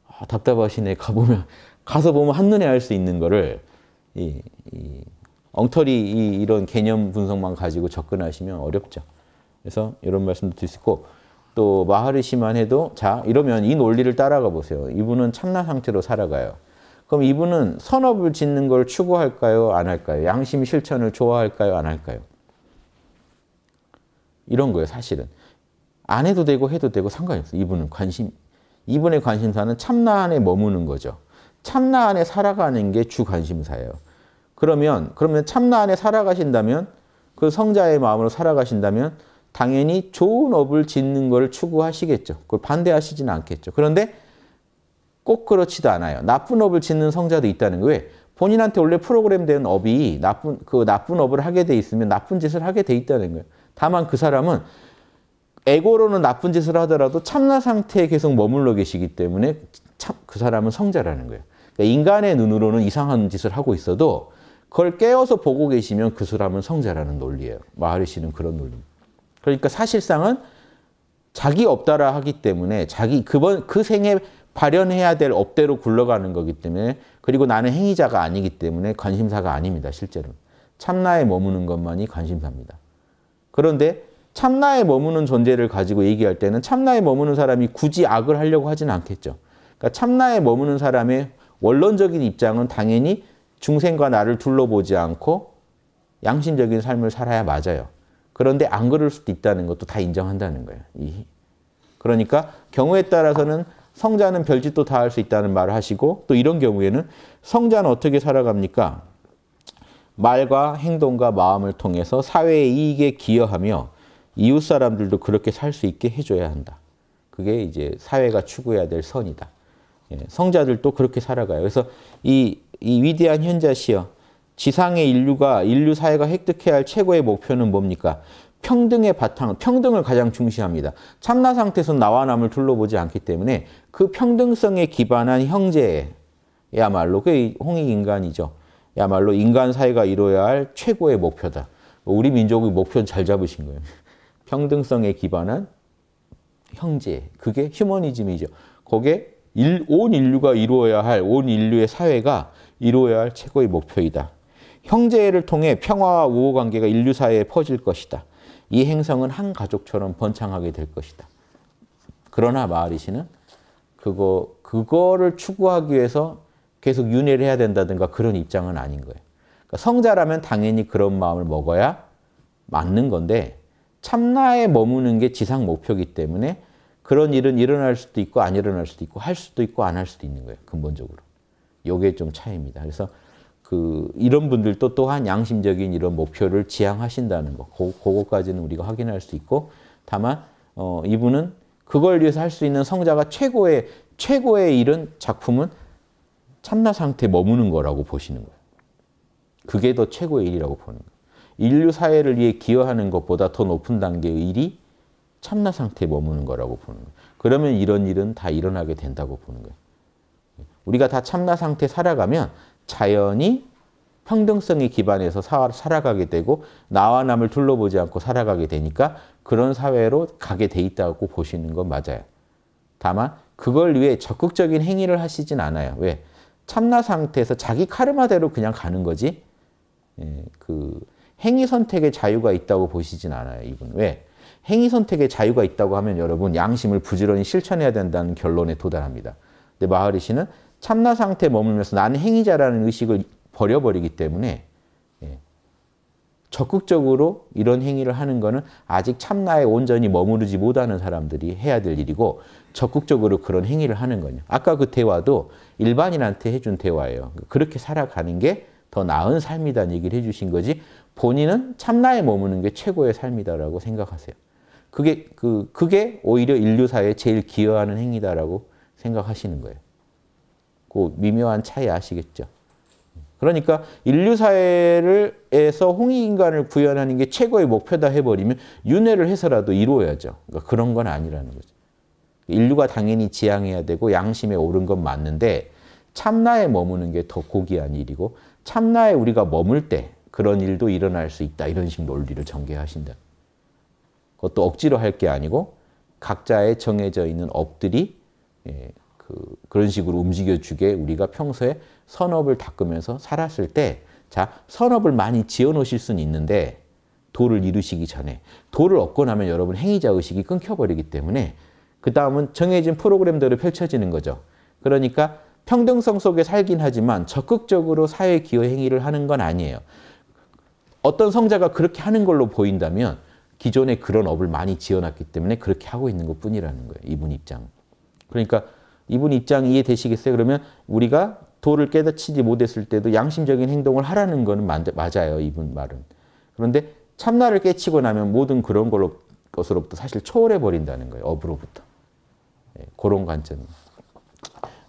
아, 답답하시네 가보면 가서 보면 한눈에 알 수 있는 거를 이, 이 엉터리 이, 이런 개념 분석만 가지고 접근하시면 어렵죠. 그래서 이런 말씀도 드릴 수 있고 또 마하리시만 해도 자 이러면 이 논리를 따라가 보세요. 이분은 참나 상태로 살아가요. 그럼 이분은 선업을 짓는 걸 추구할까요? 안 할까요? 양심 실천을 좋아할까요? 안 할까요? 이런 거예요, 사실은. 안 해도 되고 해도 되고 상관이 없어요. 이분은 관심, 이분의 관심사는 참나 안에 머무는 거죠. 참나 안에 살아가는 게 주 관심사예요. 그러면, 그러면 참나 안에 살아가신다면, 그 성자의 마음으로 살아가신다면 당연히 좋은 업을 짓는 걸 추구하시겠죠. 그걸 반대하시지는 않겠죠. 그런데 꼭 그렇지도 않아요. 나쁜 업을 짓는 성자도 있다는 거예요. 본인한테 원래 프로그램된 업이 나쁜 그 나쁜 업을 하게 돼 있으면 나쁜 짓을 하게 돼 있다는 거예요. 다만 그 사람은 에고로는 나쁜 짓을 하더라도 참나 상태에 계속 머물러 계시기 때문에 참 그 사람은 성자라는 거예요. 그러니까 인간의 눈으로는 이상한 짓을 하고 있어도 그걸 깨어서 보고 계시면 그 사람은 성자라는 논리예요. 마하리시는 그런 논리입니다. 그러니까 사실상은 자기 없다라 하기 때문에 자기 그번 그 생에 발현해야 될 업대로 굴러가는 거기 때문에 그리고 나는 행위자가 아니기 때문에 관심사가 아닙니다. 실제로 참나에 머무는 것만이 관심사입니다. 그런데 참나에 머무는 존재를 가지고 얘기할 때는 참나에 머무는 사람이 굳이 악을 하려고 하진 않겠죠. 그러니까 참나에 머무는 사람의 원론적인 입장은 당연히 중생과 나를 둘러보지 않고 양심적인 삶을 살아야 맞아요. 그런데 안 그럴 수도 있다는 것도 다 인정한다는 거예요. 그러니까 경우에 따라서는 성자는 별짓도 다 할 수 있다는 말을 하시고 또 이런 경우에는 성자는 어떻게 살아갑니까? 말과 행동과 마음을 통해서 사회의 이익에 기여하며 이웃 사람들도 그렇게 살 수 있게 해줘야 한다. 그게 이제 사회가 추구해야 될 선이다. 예, 성자들도 그렇게 살아가요. 그래서 이, 이 위대한 현자시여 지상의 인류가 인류 사회가 획득해야 할 최고의 목표는 뭡니까? 평등의 바탕, 평등을 가장 중시합니다. 참나 상태에서 나와 남을 둘러보지 않기 때문에 그 평등성에 기반한 형제야말로 그 홍익 인간이죠. 야말로 인간 사회가 이뤄야 할 최고의 목표다. 우리 민족의 목표는 잘 잡으신 거예요. 평등성에 기반한 형제, 그게 휴머니즘이죠. 거기에 온 인류가 이루어야 할, 온 인류의 사회가 이루어야 할 최고의 목표이다. 형제를 통해 평화와 우호 관계가 인류 사회에 퍼질 것이다. 이 행성은 한 가족처럼 번창하게 될 것이다. 그러나 마을이시는 그거 그거를 추구하기 위해서 계속 윤회를 해야 된다든가 그런 입장은 아닌 거예요. 그러니까 성자라면 당연히 그런 마음을 먹어야 맞는 건데 참나에 머무는 게 지상 목표이기 때문에 그런 일은 일어날 수도 있고 안 일어날 수도 있고 할 수도 있고 안 할 수도 있는 거예요. 근본적으로. 요게 좀 차이입니다. 그래서 그 이런 분들도 또한 양심적인 이런 목표를 지향하신다는 것, 그것까지는 우리가 확인할 수 있고 다만 어, 이분은 그걸 위해서 할 수 있는 성자가 최고의 최고의 일은 작품은 참나 상태에 머무는 거라고 보시는 거예요. 그게 더 최고의 일이라고 보는 거예요. 인류 사회를 위해 기여하는 것보다 더 높은 단계의 일이 참나 상태에 머무는 거라고 보는 거예요. 그러면 이런 일은 다 일어나게 된다고 보는 거예요. 우리가 다 참나 상태 살아가면 자연이 평등성에 기반에서 살아가게 되고 나와 남을 둘러보지 않고 살아가게 되니까 그런 사회로 가게 돼 있다고 보시는 건 맞아요. 다만 그걸 위해 적극적인 행위를 하시진 않아요. 왜? 참나 상태에서 자기 카르마대로 그냥 가는 거지 예, 그 행위 선택의 자유가 있다고 보시진 않아요. 이분 왜? 행위 선택의 자유가 있다고 하면 여러분 양심을 부지런히 실천해야 된다는 결론에 도달합니다. 근데 마하리시는 참나 상태에 머물면서 나는 행위자라는 의식을 버려버리기 때문에 예, 적극적으로 이런 행위를 하는 것은 아직 참나에 온전히 머무르지 못하는 사람들이 해야 될 일이고 적극적으로 그런 행위를 하는 거냐. 아까 그 대화도 일반인한테 해준 대화예요. 그렇게 살아가는 게 더 나은 삶이다는 얘기를 해주신 거지 본인은 참나에 머무는 게 최고의 삶이다라고 생각하세요. 그게, 그, 그게 오히려 인류사에 제일 기여하는 행위다라고 생각하시는 거예요. 그 미묘한 차이 아시겠죠? 그러니까 인류 사회를에서 홍익 인간을 구현하는 게 최고의 목표다 해버리면 윤회를 해서라도 이루어야죠. 그러니까 그런 건 아니라는 거죠. 인류가 당연히 지향해야 되고 양심에 옳은 건 맞는데 참나에 머무는 게 더 고귀한 일이고 참나에 우리가 머물 때 그런 일도 일어날 수 있다. 이런 식 논리를 전개하신다. 그것도 억지로 할 게 아니고 각자의 정해져 있는 업들이 예, 그 그런 식으로 움직여주게 우리가 평소에 선업을 닦으면서 살았을 때, 자, 선업을 많이 지어 놓으실 수는 있는데, 도를 이루시기 전에, 도를 얻고 나면 여러분 행위자 의식이 끊겨버리기 때문에, 그 다음은 정해진 프로그램대로 펼쳐지는 거죠. 그러니까 평등성 속에 살긴 하지만 적극적으로 사회 기여 행위를 하는 건 아니에요. 어떤 성자가 그렇게 하는 걸로 보인다면 기존에 그런 업을 많이 지어놨기 때문에 그렇게 하고 있는 것 뿐이라는 거예요. 이분 입장. 그러니까 이분 입장 이해되시겠어요? 그러면 우리가 도를 깨닫지 못했을 때도 양심적인 행동을 하라는 거는 맞아요. 이분 말은. 그런데 참나를 깨치고 나면 모든 그런 걸로, 것으로부터 사실 초월해 버린다는 거예요. 업으로부터. 예, 그런 관점.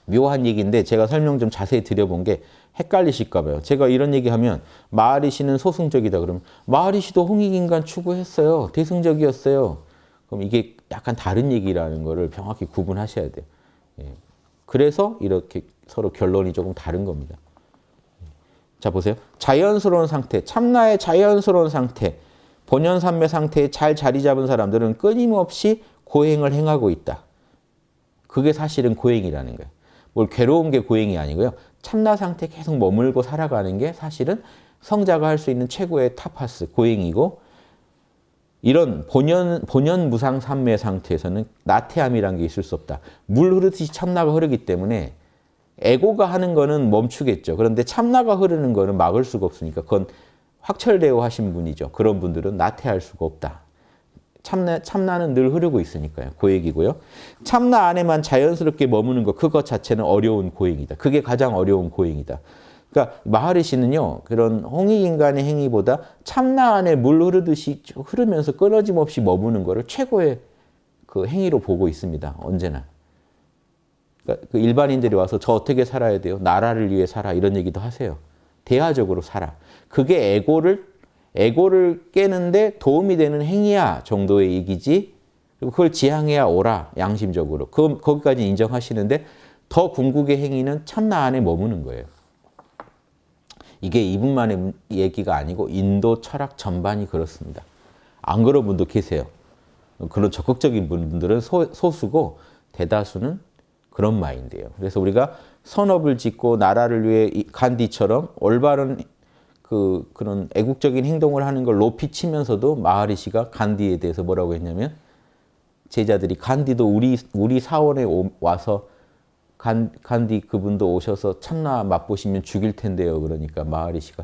묘한 얘기인데 제가 설명 좀 자세히 드려본 게 헷갈리실까 봐요. 제가 이런 얘기하면 마을이시는 소승적이다 그러면 마을이시도 홍익인간 추구했어요. 대승적이었어요. 그럼 이게 약간 다른 얘기라는 거를 명확히 구분하셔야 돼요. 예. 그래서 이렇게 서로 결론이 조금 다른 겁니다. 예. 자 보세요. 자연스러운 상태, 참나의 자연스러운 상태, 본연산매 상태에 잘 자리 잡은 사람들은 끊임없이 고행을 행하고 있다. 그게 사실은 고행이라는 거예요. 뭘 괴로운 게 고행이 아니고요. 참나 상태 계속 머물고 살아가는 게 사실은 성자가 할 수 있는 최고의 타파스, 고행이고 이런 본연, 본연 무상 삼매 상태에서는 나태함이란 게 있을 수 없다. 물 흐르듯이 참나가 흐르기 때문에 에고가 하는 거는 멈추겠죠. 그런데 참나가 흐르는 거는 막을 수가 없으니까 그건 확철대오 하신 분이죠. 그런 분들은 나태할 수가 없다. 참나, 참나는 늘 흐르고 있으니까요. 고액이고요. 참나 안에만 자연스럽게 머무는 것, 그것 자체는 어려운 고액이다 그게 가장 어려운 고액이다 그러니까 마하리 씨는요. 그런 홍익 인간의 행위보다 참나 안에 물 흐르듯이 흐르면서 끊어짐없이 머무는 것을 최고의 그 행위로 보고 있습니다. 언제나. 그러니까 그 일반인들이 와서 저 어떻게 살아야 돼요? 나라를 위해 살아 이런 얘기도 하세요. 대화적으로 살아. 그게 에고를 에고를 깨는데 도움이 되는 행위야 정도의 얘기지 그리고 그걸 지향해야 오라 양심적으로. 그 거기까지 인정하시는데 더 궁극의 행위는 참나 안에 머무는 거예요. 이게 이분만의 얘기가 아니고 인도 철학 전반이 그렇습니다. 안 그런 분도 계세요. 그런 적극적인 분들은 소, 소수고 대다수는 그런 마인드예요. 그래서 우리가 선업을 짓고 나라를 위해 간디처럼 올바른 그 그런 애국적인 행동을 하는 걸 높이 치면서도 마하리시가 간디에 대해서 뭐라고 했냐면 제자들이 간디도 우리 우리 사원에 오, 와서 간, 간디 그분도 오셔서 참나 맛보시면 죽일 텐데요. 그러니까 마하리시가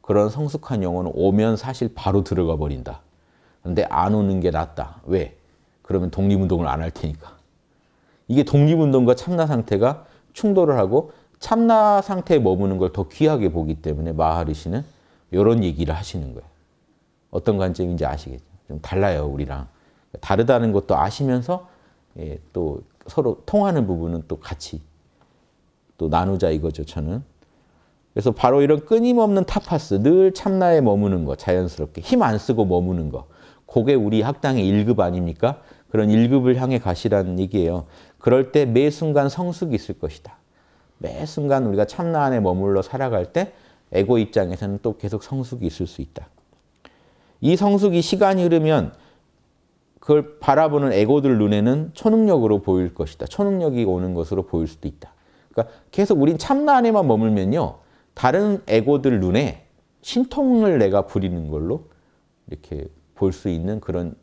그런 성숙한 영혼은 오면 사실 바로 들어가 버린다. 그런데 안 오는 게 낫다. 왜? 그러면 독립운동을 안 할 테니까. 이게 독립운동과 참나 상태가 충돌을 하고 참나 상태에 머무는 걸 더 귀하게 보기 때문에 마하리시는 이런 얘기를 하시는 거예요. 어떤 관점인지 아시겠죠? 좀 달라요, 우리랑. 다르다는 것도 아시면서 예, 또 서로 통하는 부분은 또 같이 또 나누자 이거죠, 저는. 그래서 바로 이런 끊임없는 타파스, 늘 참나에 머무는 거, 자연스럽게. 힘 안 쓰고 머무는 거. 그게 우리 학당의 1급 아닙니까? 그런 1급을 향해 가시라는 얘기예요. 그럴 때 매 순간 성숙이 있을 것이다. 매 순간 우리가 참나 안에 머물러 살아갈 때 에고 입장에서는 또 계속 성숙이 있을 수 있다. 이 성숙이 시간이 흐르면 그걸 바라보는 에고들 눈에는 초능력으로 보일 것이다. 초능력이 오는 것으로 보일 수도 있다. 그러니까 계속 우린 참나 안에만 머물면요. 다른 에고들 눈에 신통을 내가 부리는 걸로 이렇게 볼 수 있는 그런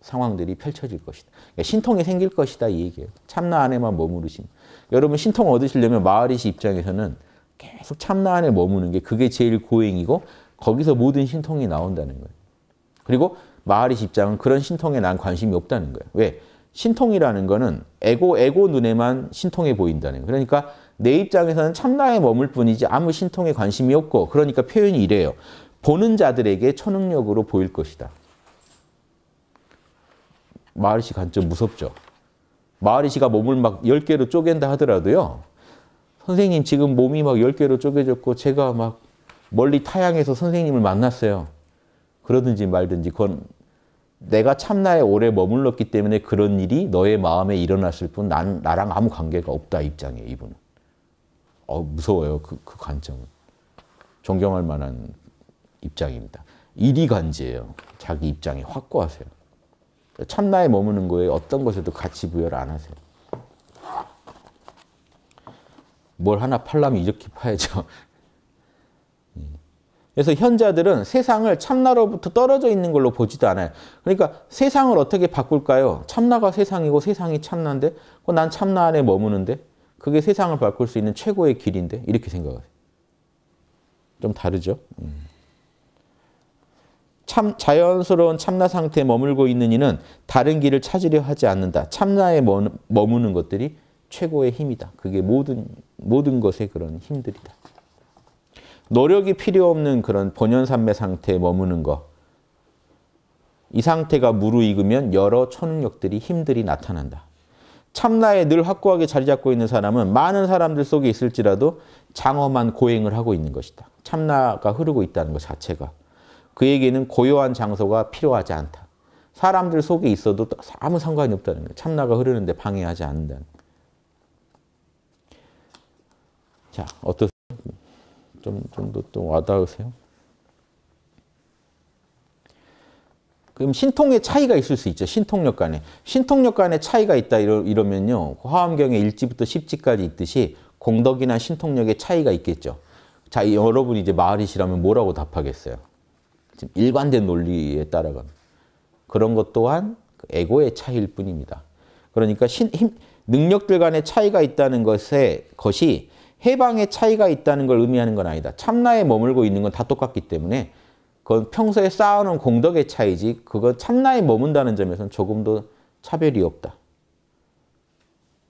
상황들이 펼쳐질 것이다. 그러니까 신통이 생길 것이다 이 얘기예요. 참나 안에만 머무르심. 여러분 신통 얻으시려면 마을이시 입장에서는 계속 참나 안에 머무는 게 그게 제일 고행이고 거기서 모든 신통이 나온다는 거예요. 그리고 마을리시 입장은 그런 신통에 난 관심이 없다는 거예요. 왜? 신통이라는 거는 에고 에고 눈에만 신통해 보인다는 거예요. 그러니까 내 입장에서는 참나에 머물 뿐이지 아무 신통에 관심이 없고 그러니까 표현이 이래요. 보는 자들에게 초능력으로 보일 것이다. 마하리시 관점 무섭죠. 마하리시가 몸을 막 10개로 쪼갠다 하더라도요. 선생님 지금 몸이 막 10개로 쪼개졌고 제가 막 멀리 타향에서 선생님을 만났어요. 그러든지 말든지 그건 내가 참나에 오래 머물렀기 때문에 그런 일이 너의 마음에 일어났을 뿐 난, 나랑 아무 관계가 없다 입장이에요. 이분은. 어, 무서워요. 그, 그 관점은. 존경할 만한 입장입니다. 이리 간예요 자기 입장이 확고하세요. 참나에 머무는 거에 어떤 것에도 가치 부여를 안 하세요. 뭘 하나 팔라면 이렇게 파야죠. 그래서 현자들은 세상을 참나로부터 떨어져 있는 걸로 보지도 않아요. 그러니까 세상을 어떻게 바꿀까요? 참나가 세상이고 세상이 참나인데 어, 난 참나 안에 머무는데 그게 세상을 바꿀 수 있는 최고의 길인데 이렇게 생각하세요. 좀 다르죠? 음. 참 자연스러운 참나 상태에 머물고 있는 이는 다른 길을 찾으려 하지 않는다. 참나에 머무는 것들이 최고의 힘이다. 그게 모든 모든 것의 그런 힘들이다. 노력이 필요 없는 그런 본연산매 상태에 머무는 것. 이 상태가 무르익으면 여러 초능력들이 힘들이 나타난다. 참나에 늘 확고하게 자리 잡고 있는 사람은 많은 사람들 속에 있을지라도 장엄한 고행을 하고 있는 것이다. 참나가 흐르고 있다는 것 자체가. 그에게는 고요한 장소가 필요하지 않다. 사람들 속에 있어도 아무 상관이 없다는 거예 참나가 흐르는데 방해하지 않는다는 거예 자, 어떠세요? 좀, 좀더또 와닿으세요? 그럼 신통의 차이가 있을 수 있죠. 신통력 간에. 신통력 간에 차이가 있다 이러, 면요 화엄경의 1지부터 10지까지 있듯이 공덕이나 신통력의 차이가 있겠죠. 자, 여러분이 이제 마을이시라면 뭐라고 답하겠어요? 지금 일관된 논리에 따라가 그런 것 또한 그 에고의 차이일 뿐입니다. 그러니까 신, 힘, 능력들 간의 차이가 있다는 것에, 것이 해방의 차이가 있다는 걸 의미하는 건 아니다. 참나에 머물고 있는 건 다 똑같기 때문에 그건 평소에 쌓아놓은 공덕의 차이지 그거 참나에 머문다는 점에서는 조금도 차별이 없다.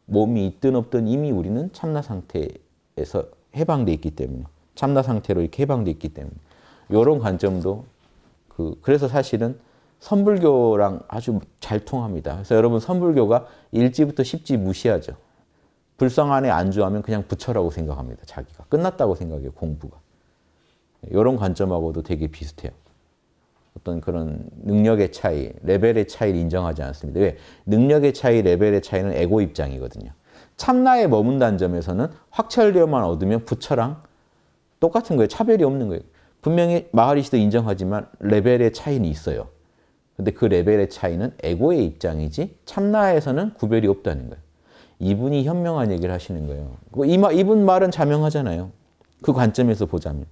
몸이 있든 없든 이미 우리는 참나 상태에서 해방돼 있기 때문에 참나 상태로 이렇게 해방돼 있기 때문에 이런 관점도 그 그래서 사실은 선불교랑 아주 잘 통합니다. 그래서 여러분 선불교가 일지부터 십지 무시하죠. 불상 안에 안주하면 그냥 부처라고 생각합니다. 자기가 끝났다고 생각해요. 공부가. 이런 관점하고도 되게 비슷해요. 어떤 그런 능력의 차이, 레벨의 차이를 인정하지 않습니다. 왜? 능력의 차이, 레벨의 차이는 에고 입장이거든요. 참나에 머문다는 점에서는 확철되어만 얻으면 부처랑 똑같은 거예요. 차별이 없는 거예요. 분명히 마하리시도 인정하지만 레벨의 차이는 있어요. 근데 그 레벨의 차이는 에고의 입장이지 참나에서는 구별이 없다는 거예요. 이분이 현명한 얘기를 하시는 거예요. 이 이분 말은 자명하잖아요. 그 관점에서 보자면.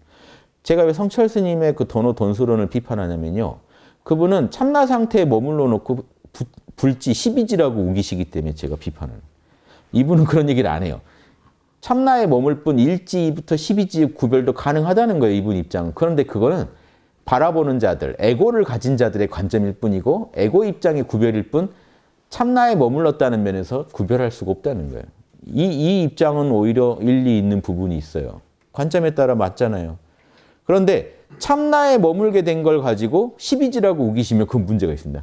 제가 왜 성철 스님의 그 도노 돈수론을 비판하냐면요. 그분은 참나 상태에 머물러 놓고 부, 불지 12지라고 우기시기 때문에 제가 비판을. 이분은 그런 얘기를 안 해요. 참나에 머물 뿐 1지부터 12지 구별도 가능하다는 거예요. 이분 입장은. 그런데 그거는 바라보는 자들, 에고를 가진 자들의 관점일 뿐이고 에고 입장의 구별일 뿐 참나에 머물렀다는 면에서 구별할 수가 없다는 거예요. 이, 이 입장은 오히려 일리 있는 부분이 있어요. 관점에 따라 맞잖아요. 그런데 참나에 머물게 된 걸 가지고 12지라고 우기시면 그 문제가 있습니다.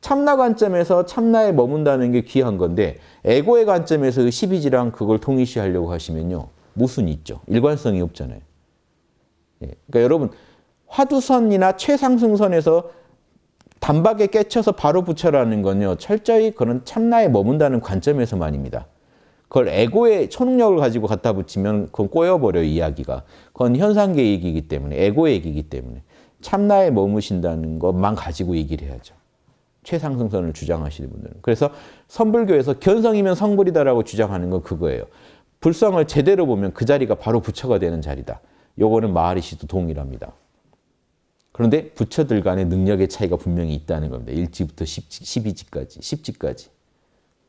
참나 관점에서 참나에 머문다는 게 귀한 건데 에고의 관점에서 12지랑 그 그걸 통일시하려고 하시면요. 모순 있죠. 일관성이 없잖아요. 예. 그러니까 여러분 화두선이나 최상승선에서 단박에 깨쳐서 바로 붙여라는 건요. 철저히 그런 참나에 머문다는 관점에서만입니다. 그걸 에고의 초능력을 가지고 갖다 붙이면 그건 꼬여버려 이야기가. 그건 현상계 얘이기 때문에 에고 얘기기 때문에 참나에 머무신다는 것만 가지고 얘기를 해야죠. 최상승선을 주장하시는 분들은. 그래서 선불교에서 견성이면 성불이다라고 주장하는 건 그거예요. 불성을 제대로 보면 그 자리가 바로 부처가 되는 자리다. 요거는 마하리시도 동일합니다. 그런데 부처들 간의 능력의 차이가 분명히 있다는 겁니다. 1지부터 1 0 12지까지, 10지까지.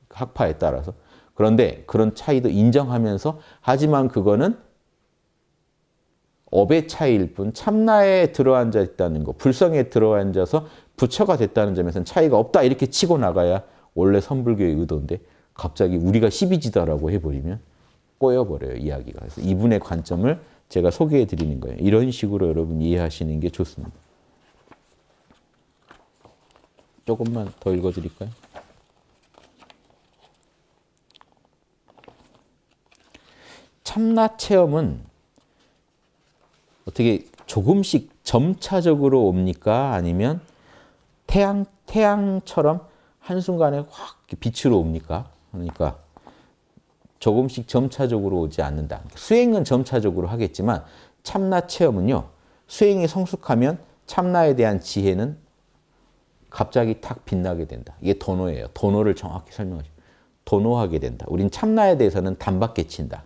학파에 따라서. 그런데 그런 차이도 인정하면서 하지만 그거는 업의 차이일 뿐 참나에 들어앉아 있다는 거, 불성에 들어앉아서 부처가 됐다는 점에서는 차이가 없다 이렇게 치고 나가야 원래 선불교의 의도인데 갑자기 우리가 12지다라고 해버리면 꼬여버려요 이야기가. 그래서 이분의 관점을 제가 소개해 드리는 거예요. 이런 식으로 여러분 이해하시는 게 좋습니다. 조금만 더 읽어 드릴까요? 참나 체험은 어떻게 조금씩 점차적으로 옵니까? 아니면 태양, 태양처럼 한순간에 확 빛으로 옵니까? 그러니까 조금씩 점차적으로 오지 않는다. 수행은 점차적으로 하겠지만 참나 체험은요. 수행이 성숙하면 참나에 대한 지혜는 갑자기 탁 빛나게 된다. 이게 도노예요. 도노를 정확히 설명하죠. 도노하게 된다. 우린 참나에 대해서는 단박에 친다.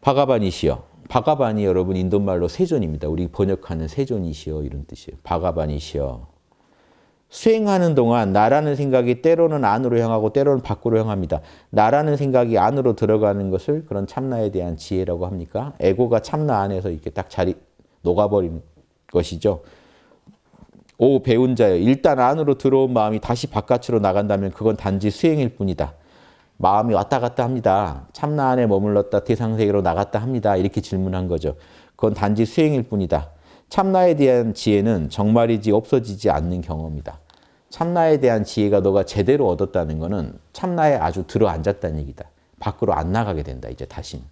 바가바니시여. 바가바니 여러분 인도말로 세존입니다. 우리 번역하는 세존이시여 이런 뜻이에요. 바가바니시여. 수행하는 동안 나라는 생각이 때로는 안으로 향하고 때로는 밖으로 향합니다. 나라는 생각이 안으로 들어가는 것을 그런 참나에 대한 지혜라고 합니까? 에고가 참나 안에서 이렇게 딱 자리 녹아버린 것이죠. 오 배운 자여 일단 안으로 들어온 마음이 다시 바깥으로 나간다면 그건 단지 수행일 뿐이다. 마음이 왔다 갔다 합니다. 참나 안에 머물렀다 대상세계로 나갔다 합니다. 이렇게 질문한 거죠. 그건 단지 수행일 뿐이다. 참나에 대한 지혜는 정말이지 없어지지 않는 경험이다. 참나에 대한 지혜가 너가 제대로 얻었다는 것은 참나에 아주 들어앉았다는 얘기다. 밖으로 안 나가게 된다. 이제 다시는.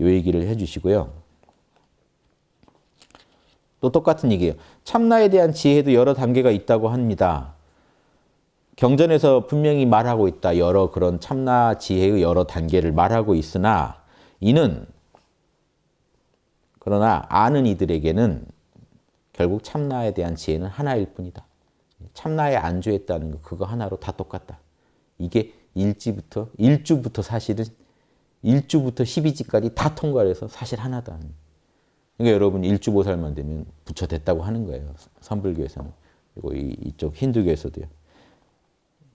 요 얘기를 해주시고요. 또 똑같은 얘기예요. 참나에 대한 지혜도 여러 단계가 있다고 합니다. 경전에서 분명히 말하고 있다. 여러 그런 참나 지혜의 여러 단계를 말하고 있으나 이는 그러나 아는 이들에게는 결국 참나에 대한 지혜는 하나일 뿐이다. 참나에 안주했다는 거 그거 하나로 다 똑같다. 이게 일지부터 일주부터 사실은 일주부터 12지까지 다 통과해서 사실 하나다. 그러니까 여러분 일주보살만 되면 부처 됐다고 하는 거예요. 선불교에서는. 그리고 이, 쪽 힌두교에서도요.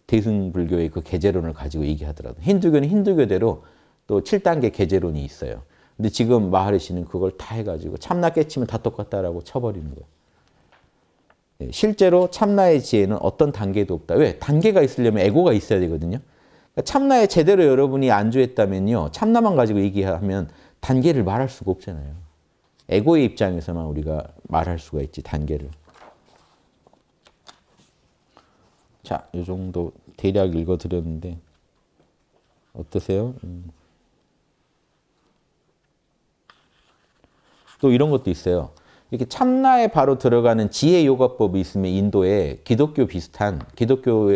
대승불교의 그 계제론을 가지고 얘기하더라도 힌두교는 힌두교대로 또 7단계 계제론이 있어요. 근데 지금 마하리시는 그걸 다 해가지고 참나깨 치면 다 똑같다라고 쳐버리는 거예요. 예, 실제로 참나의 지혜는 어떤 단계도 없다. 왜? 단계가 있으려면 에고가 있어야 되거든요. 그러니까 참나에 제대로 여러분이 안주했다면요. 참나만 가지고 얘기하면 단계를 말할 수가 없잖아요. 에고의 입장에서만 우리가 말할 수가 있지, 단계를. 자, 이 정도 대략 읽어드렸는데 어떠세요? 음. 또 이런 것도 있어요. 이렇게 참나에 바로 들어가는 지혜 요가법이 있으면 인도에 기독교 비슷한 기독교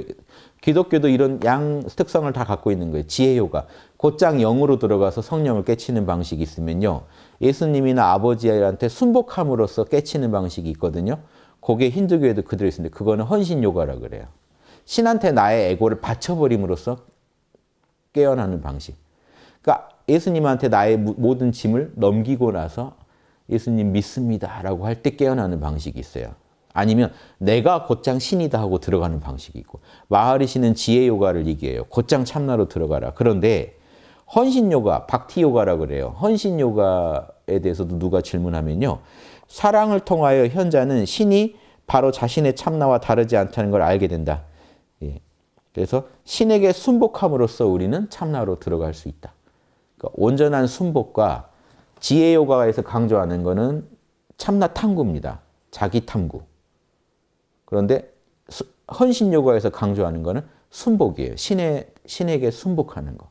기독교도 이런 양 특성을 다 갖고 있는 거예요. 지혜 요가. 곧장 영으로 들어가서 성령을 깨치는 방식이 있으면요. 예수님이나 아버지한테 순복함으로써 깨치는 방식이 있거든요. 그게 힌두교에도 그대로 있습니다. 그거는 헌신 요가라 그래요. 신한테 나의 에고를 바쳐버림으로써 깨어나는 방식. 그러니까 예수님한테 나의 모든 짐을 넘기고 나서 예수님 믿습니다. 라고 할 때 깨어나는 방식이 있어요. 아니면 내가 곧장 신이다 하고 들어가는 방식이 있고 마하리시는 지혜 요가를 얘기해요. 곧장 참나로 들어가라. 그런데 헌신 요가, 박티 요가라 그래요. 헌신 요가에 대해서도 누가 질문하면요. 사랑을 통하여 현자는 신이 바로 자신의 참나와 다르지 않다는 걸 알게 된다. 예. 그래서 신에게 순복함으로써 우리는 참나로 들어갈 수 있다. 그러니까 온전한 순복과 지혜 요가에서 강조하는 것은 참나 탐구입니다. 자기 탐구. 그런데 헌신 요가에서 강조하는 것은 순복이에요. 신의 신에게 순복하는 거.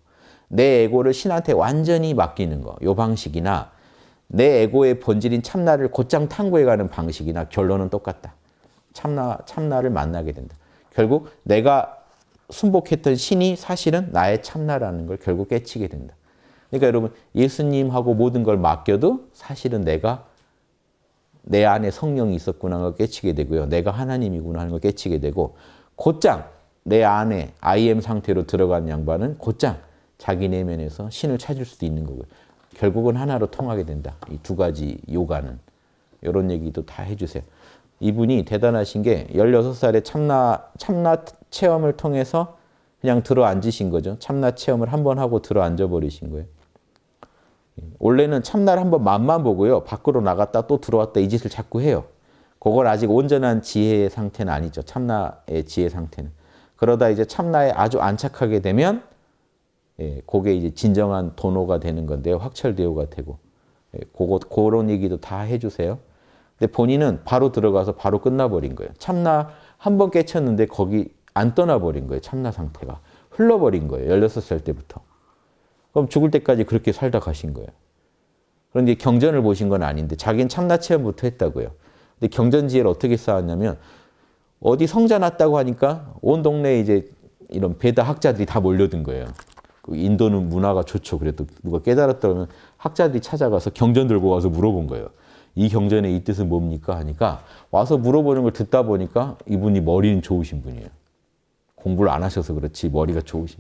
내 에고를 신한테 완전히 맡기는 거. 요 방식이나 내 에고의 본질인 참나를 곧장 탐구해가는 방식이나 결론은 똑같다. 참나, 참나를 만나게 된다. 결국 내가 순복했던 신이 사실은 나의 참나라는 걸 결국 깨치게 된다. 그러니까 여러분 예수님하고 모든 걸 맡겨도 사실은 내가 내 안에 성령이 있었구나 하는 걸 깨치게 되고요. 내가 하나님이구나 하는 걸 깨치게 되고 곧장 내 안에 IM 상태로 들어간 양반은 곧장 자기 내면에서 신을 찾을 수도 있는 거고요. 결국은 하나로 통하게 된다. 이 두 가지 요가는. 이런 얘기도 다 해주세요. 이분이 대단하신 게 16살에 참나, 참나 체험을 통해서 그냥 들어 앉으신 거죠. 참나 체험을 한번 하고 들어 앉아버리신 거예요. 원래는 참날 한번 맘만 보고요. 밖으로 나갔다 또 들어왔다 이 짓을 자꾸 해요. 그걸 아직 온전한 지혜의 상태는 아니죠. 참나의 지혜 상태는. 그러다 이제 참나에 아주 안착하게 되면 예, 그게 이제 진정한 도노가 되는 건데요. 확철대오가 되고. 예, 그거, 그런 얘기도 다 해주세요. 근데 본인은 바로 들어가서 바로 끝나버린 거예요. 참나 한 번 깨쳤는데 거기 안 떠나버린 거예요. 참나 상태가. 흘러버린 거예요. 16살 때부터. 그럼 죽을 때까지 그렇게 살다 가신 거예요. 그런데 경전을 보신 건 아닌데 자기는 참나 체험부터 했다고요. 근데 경전 지혜를 어떻게 쌓았냐면 어디 성자 났다고 하니까 온 동네에 이제 이런 배다 학자들이 다 몰려든 거예요. 그 인도는 문화가 좋죠. 그래도 누가 깨달았다 면 학자들이 찾아가서 경전 들고 와서 물어본 거예요. 이 경전의 이 뜻은 뭡니까? 하니까 와서 물어보는 걸 듣다 보니까 이분이 머리는 좋으신 분이에요. 공부를 안 하셔서 그렇지 머리가 좋으신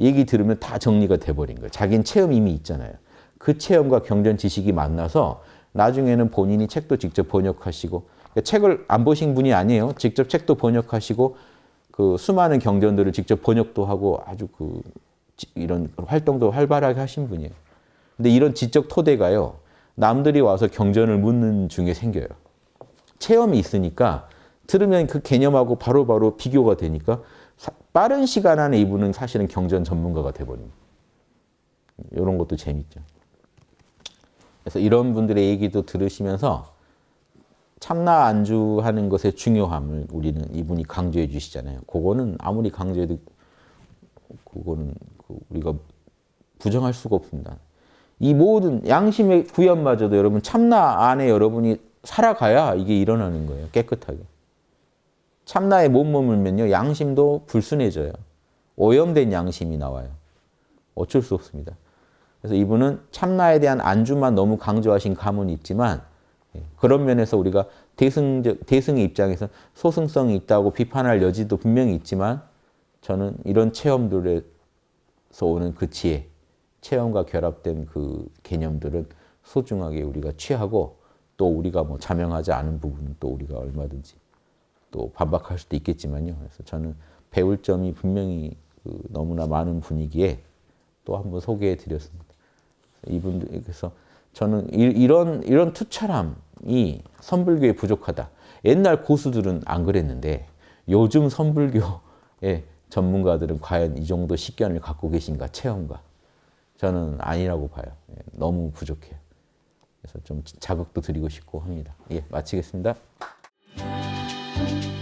얘기 들으면 다 정리가 돼버린 거예요. 자기는 체험 이미 있잖아요. 그 체험과 경전 지식이 만나서 나중에는 본인이 책도 직접 번역하시고 그러니까 책을 안 보신 분이 아니에요. 직접 책도 번역하시고 그 수많은 경전들을 직접 번역도 하고 아주 그 이런 활동도 활발하게 하신 분이에요. 근데 이런 지적 토대가요. 남들이 와서 경전을 묻는 중에 생겨요. 체험이 있으니까 들으면 그 개념하고 바로바로 바로 비교가 되니까 빠른 시간 안에 이분은 사실은 경전 전문가가 돼버립니다. 이런 것도 재밌죠. 그래서 이런 분들의 얘기도 들으시면서 참나 안주하는 것의 중요함을 우리는 이분이 강조해 주시잖아요. 그거는 아무리 강조해도 그거는 그 우리가 부정할 수가 없습니다. 이 모든 양심의 구현마저도 여러분 참나 안에 여러분이 살아가야 이게 일어나는 거예요. 깨끗하게. 참나에 못 머물면요. 양심도 불순해져요. 오염된 양심이 나와요. 어쩔 수 없습니다. 그래서 이분은 참나에 대한 안주만 너무 강조하신 감은 있지만 예, 그런 면에서 우리가 대승적, 대승의 입장에서 소승성이 있다고 비판할 여지도 분명히 있지만 저는 이런 체험들에서 오는 그 지혜, 체험과 결합된 그 개념들은 소중하게 우리가 취하고 또 우리가 뭐 자명하지 않은 부분은 또 우리가 얼마든지 또 반박할 수도 있겠지만요. 그래서 저는 배울 점이 분명히 그 너무나 많은 분위기에 또 한번 소개해 드렸습니다. 이분들 그래서 저는 이, 이런 이런 투철함이 선불교에 부족하다. 옛날 고수들은 안 그랬는데 요즘 선불교의 전문가들은 과연 이 정도 식견을 갖고 계신가 체험과 저는 아니라고 봐요. 예, 너무 부족해요. 그래서 좀 자극도 드리고 싶고 합니다. 예, 마치겠습니다. thank you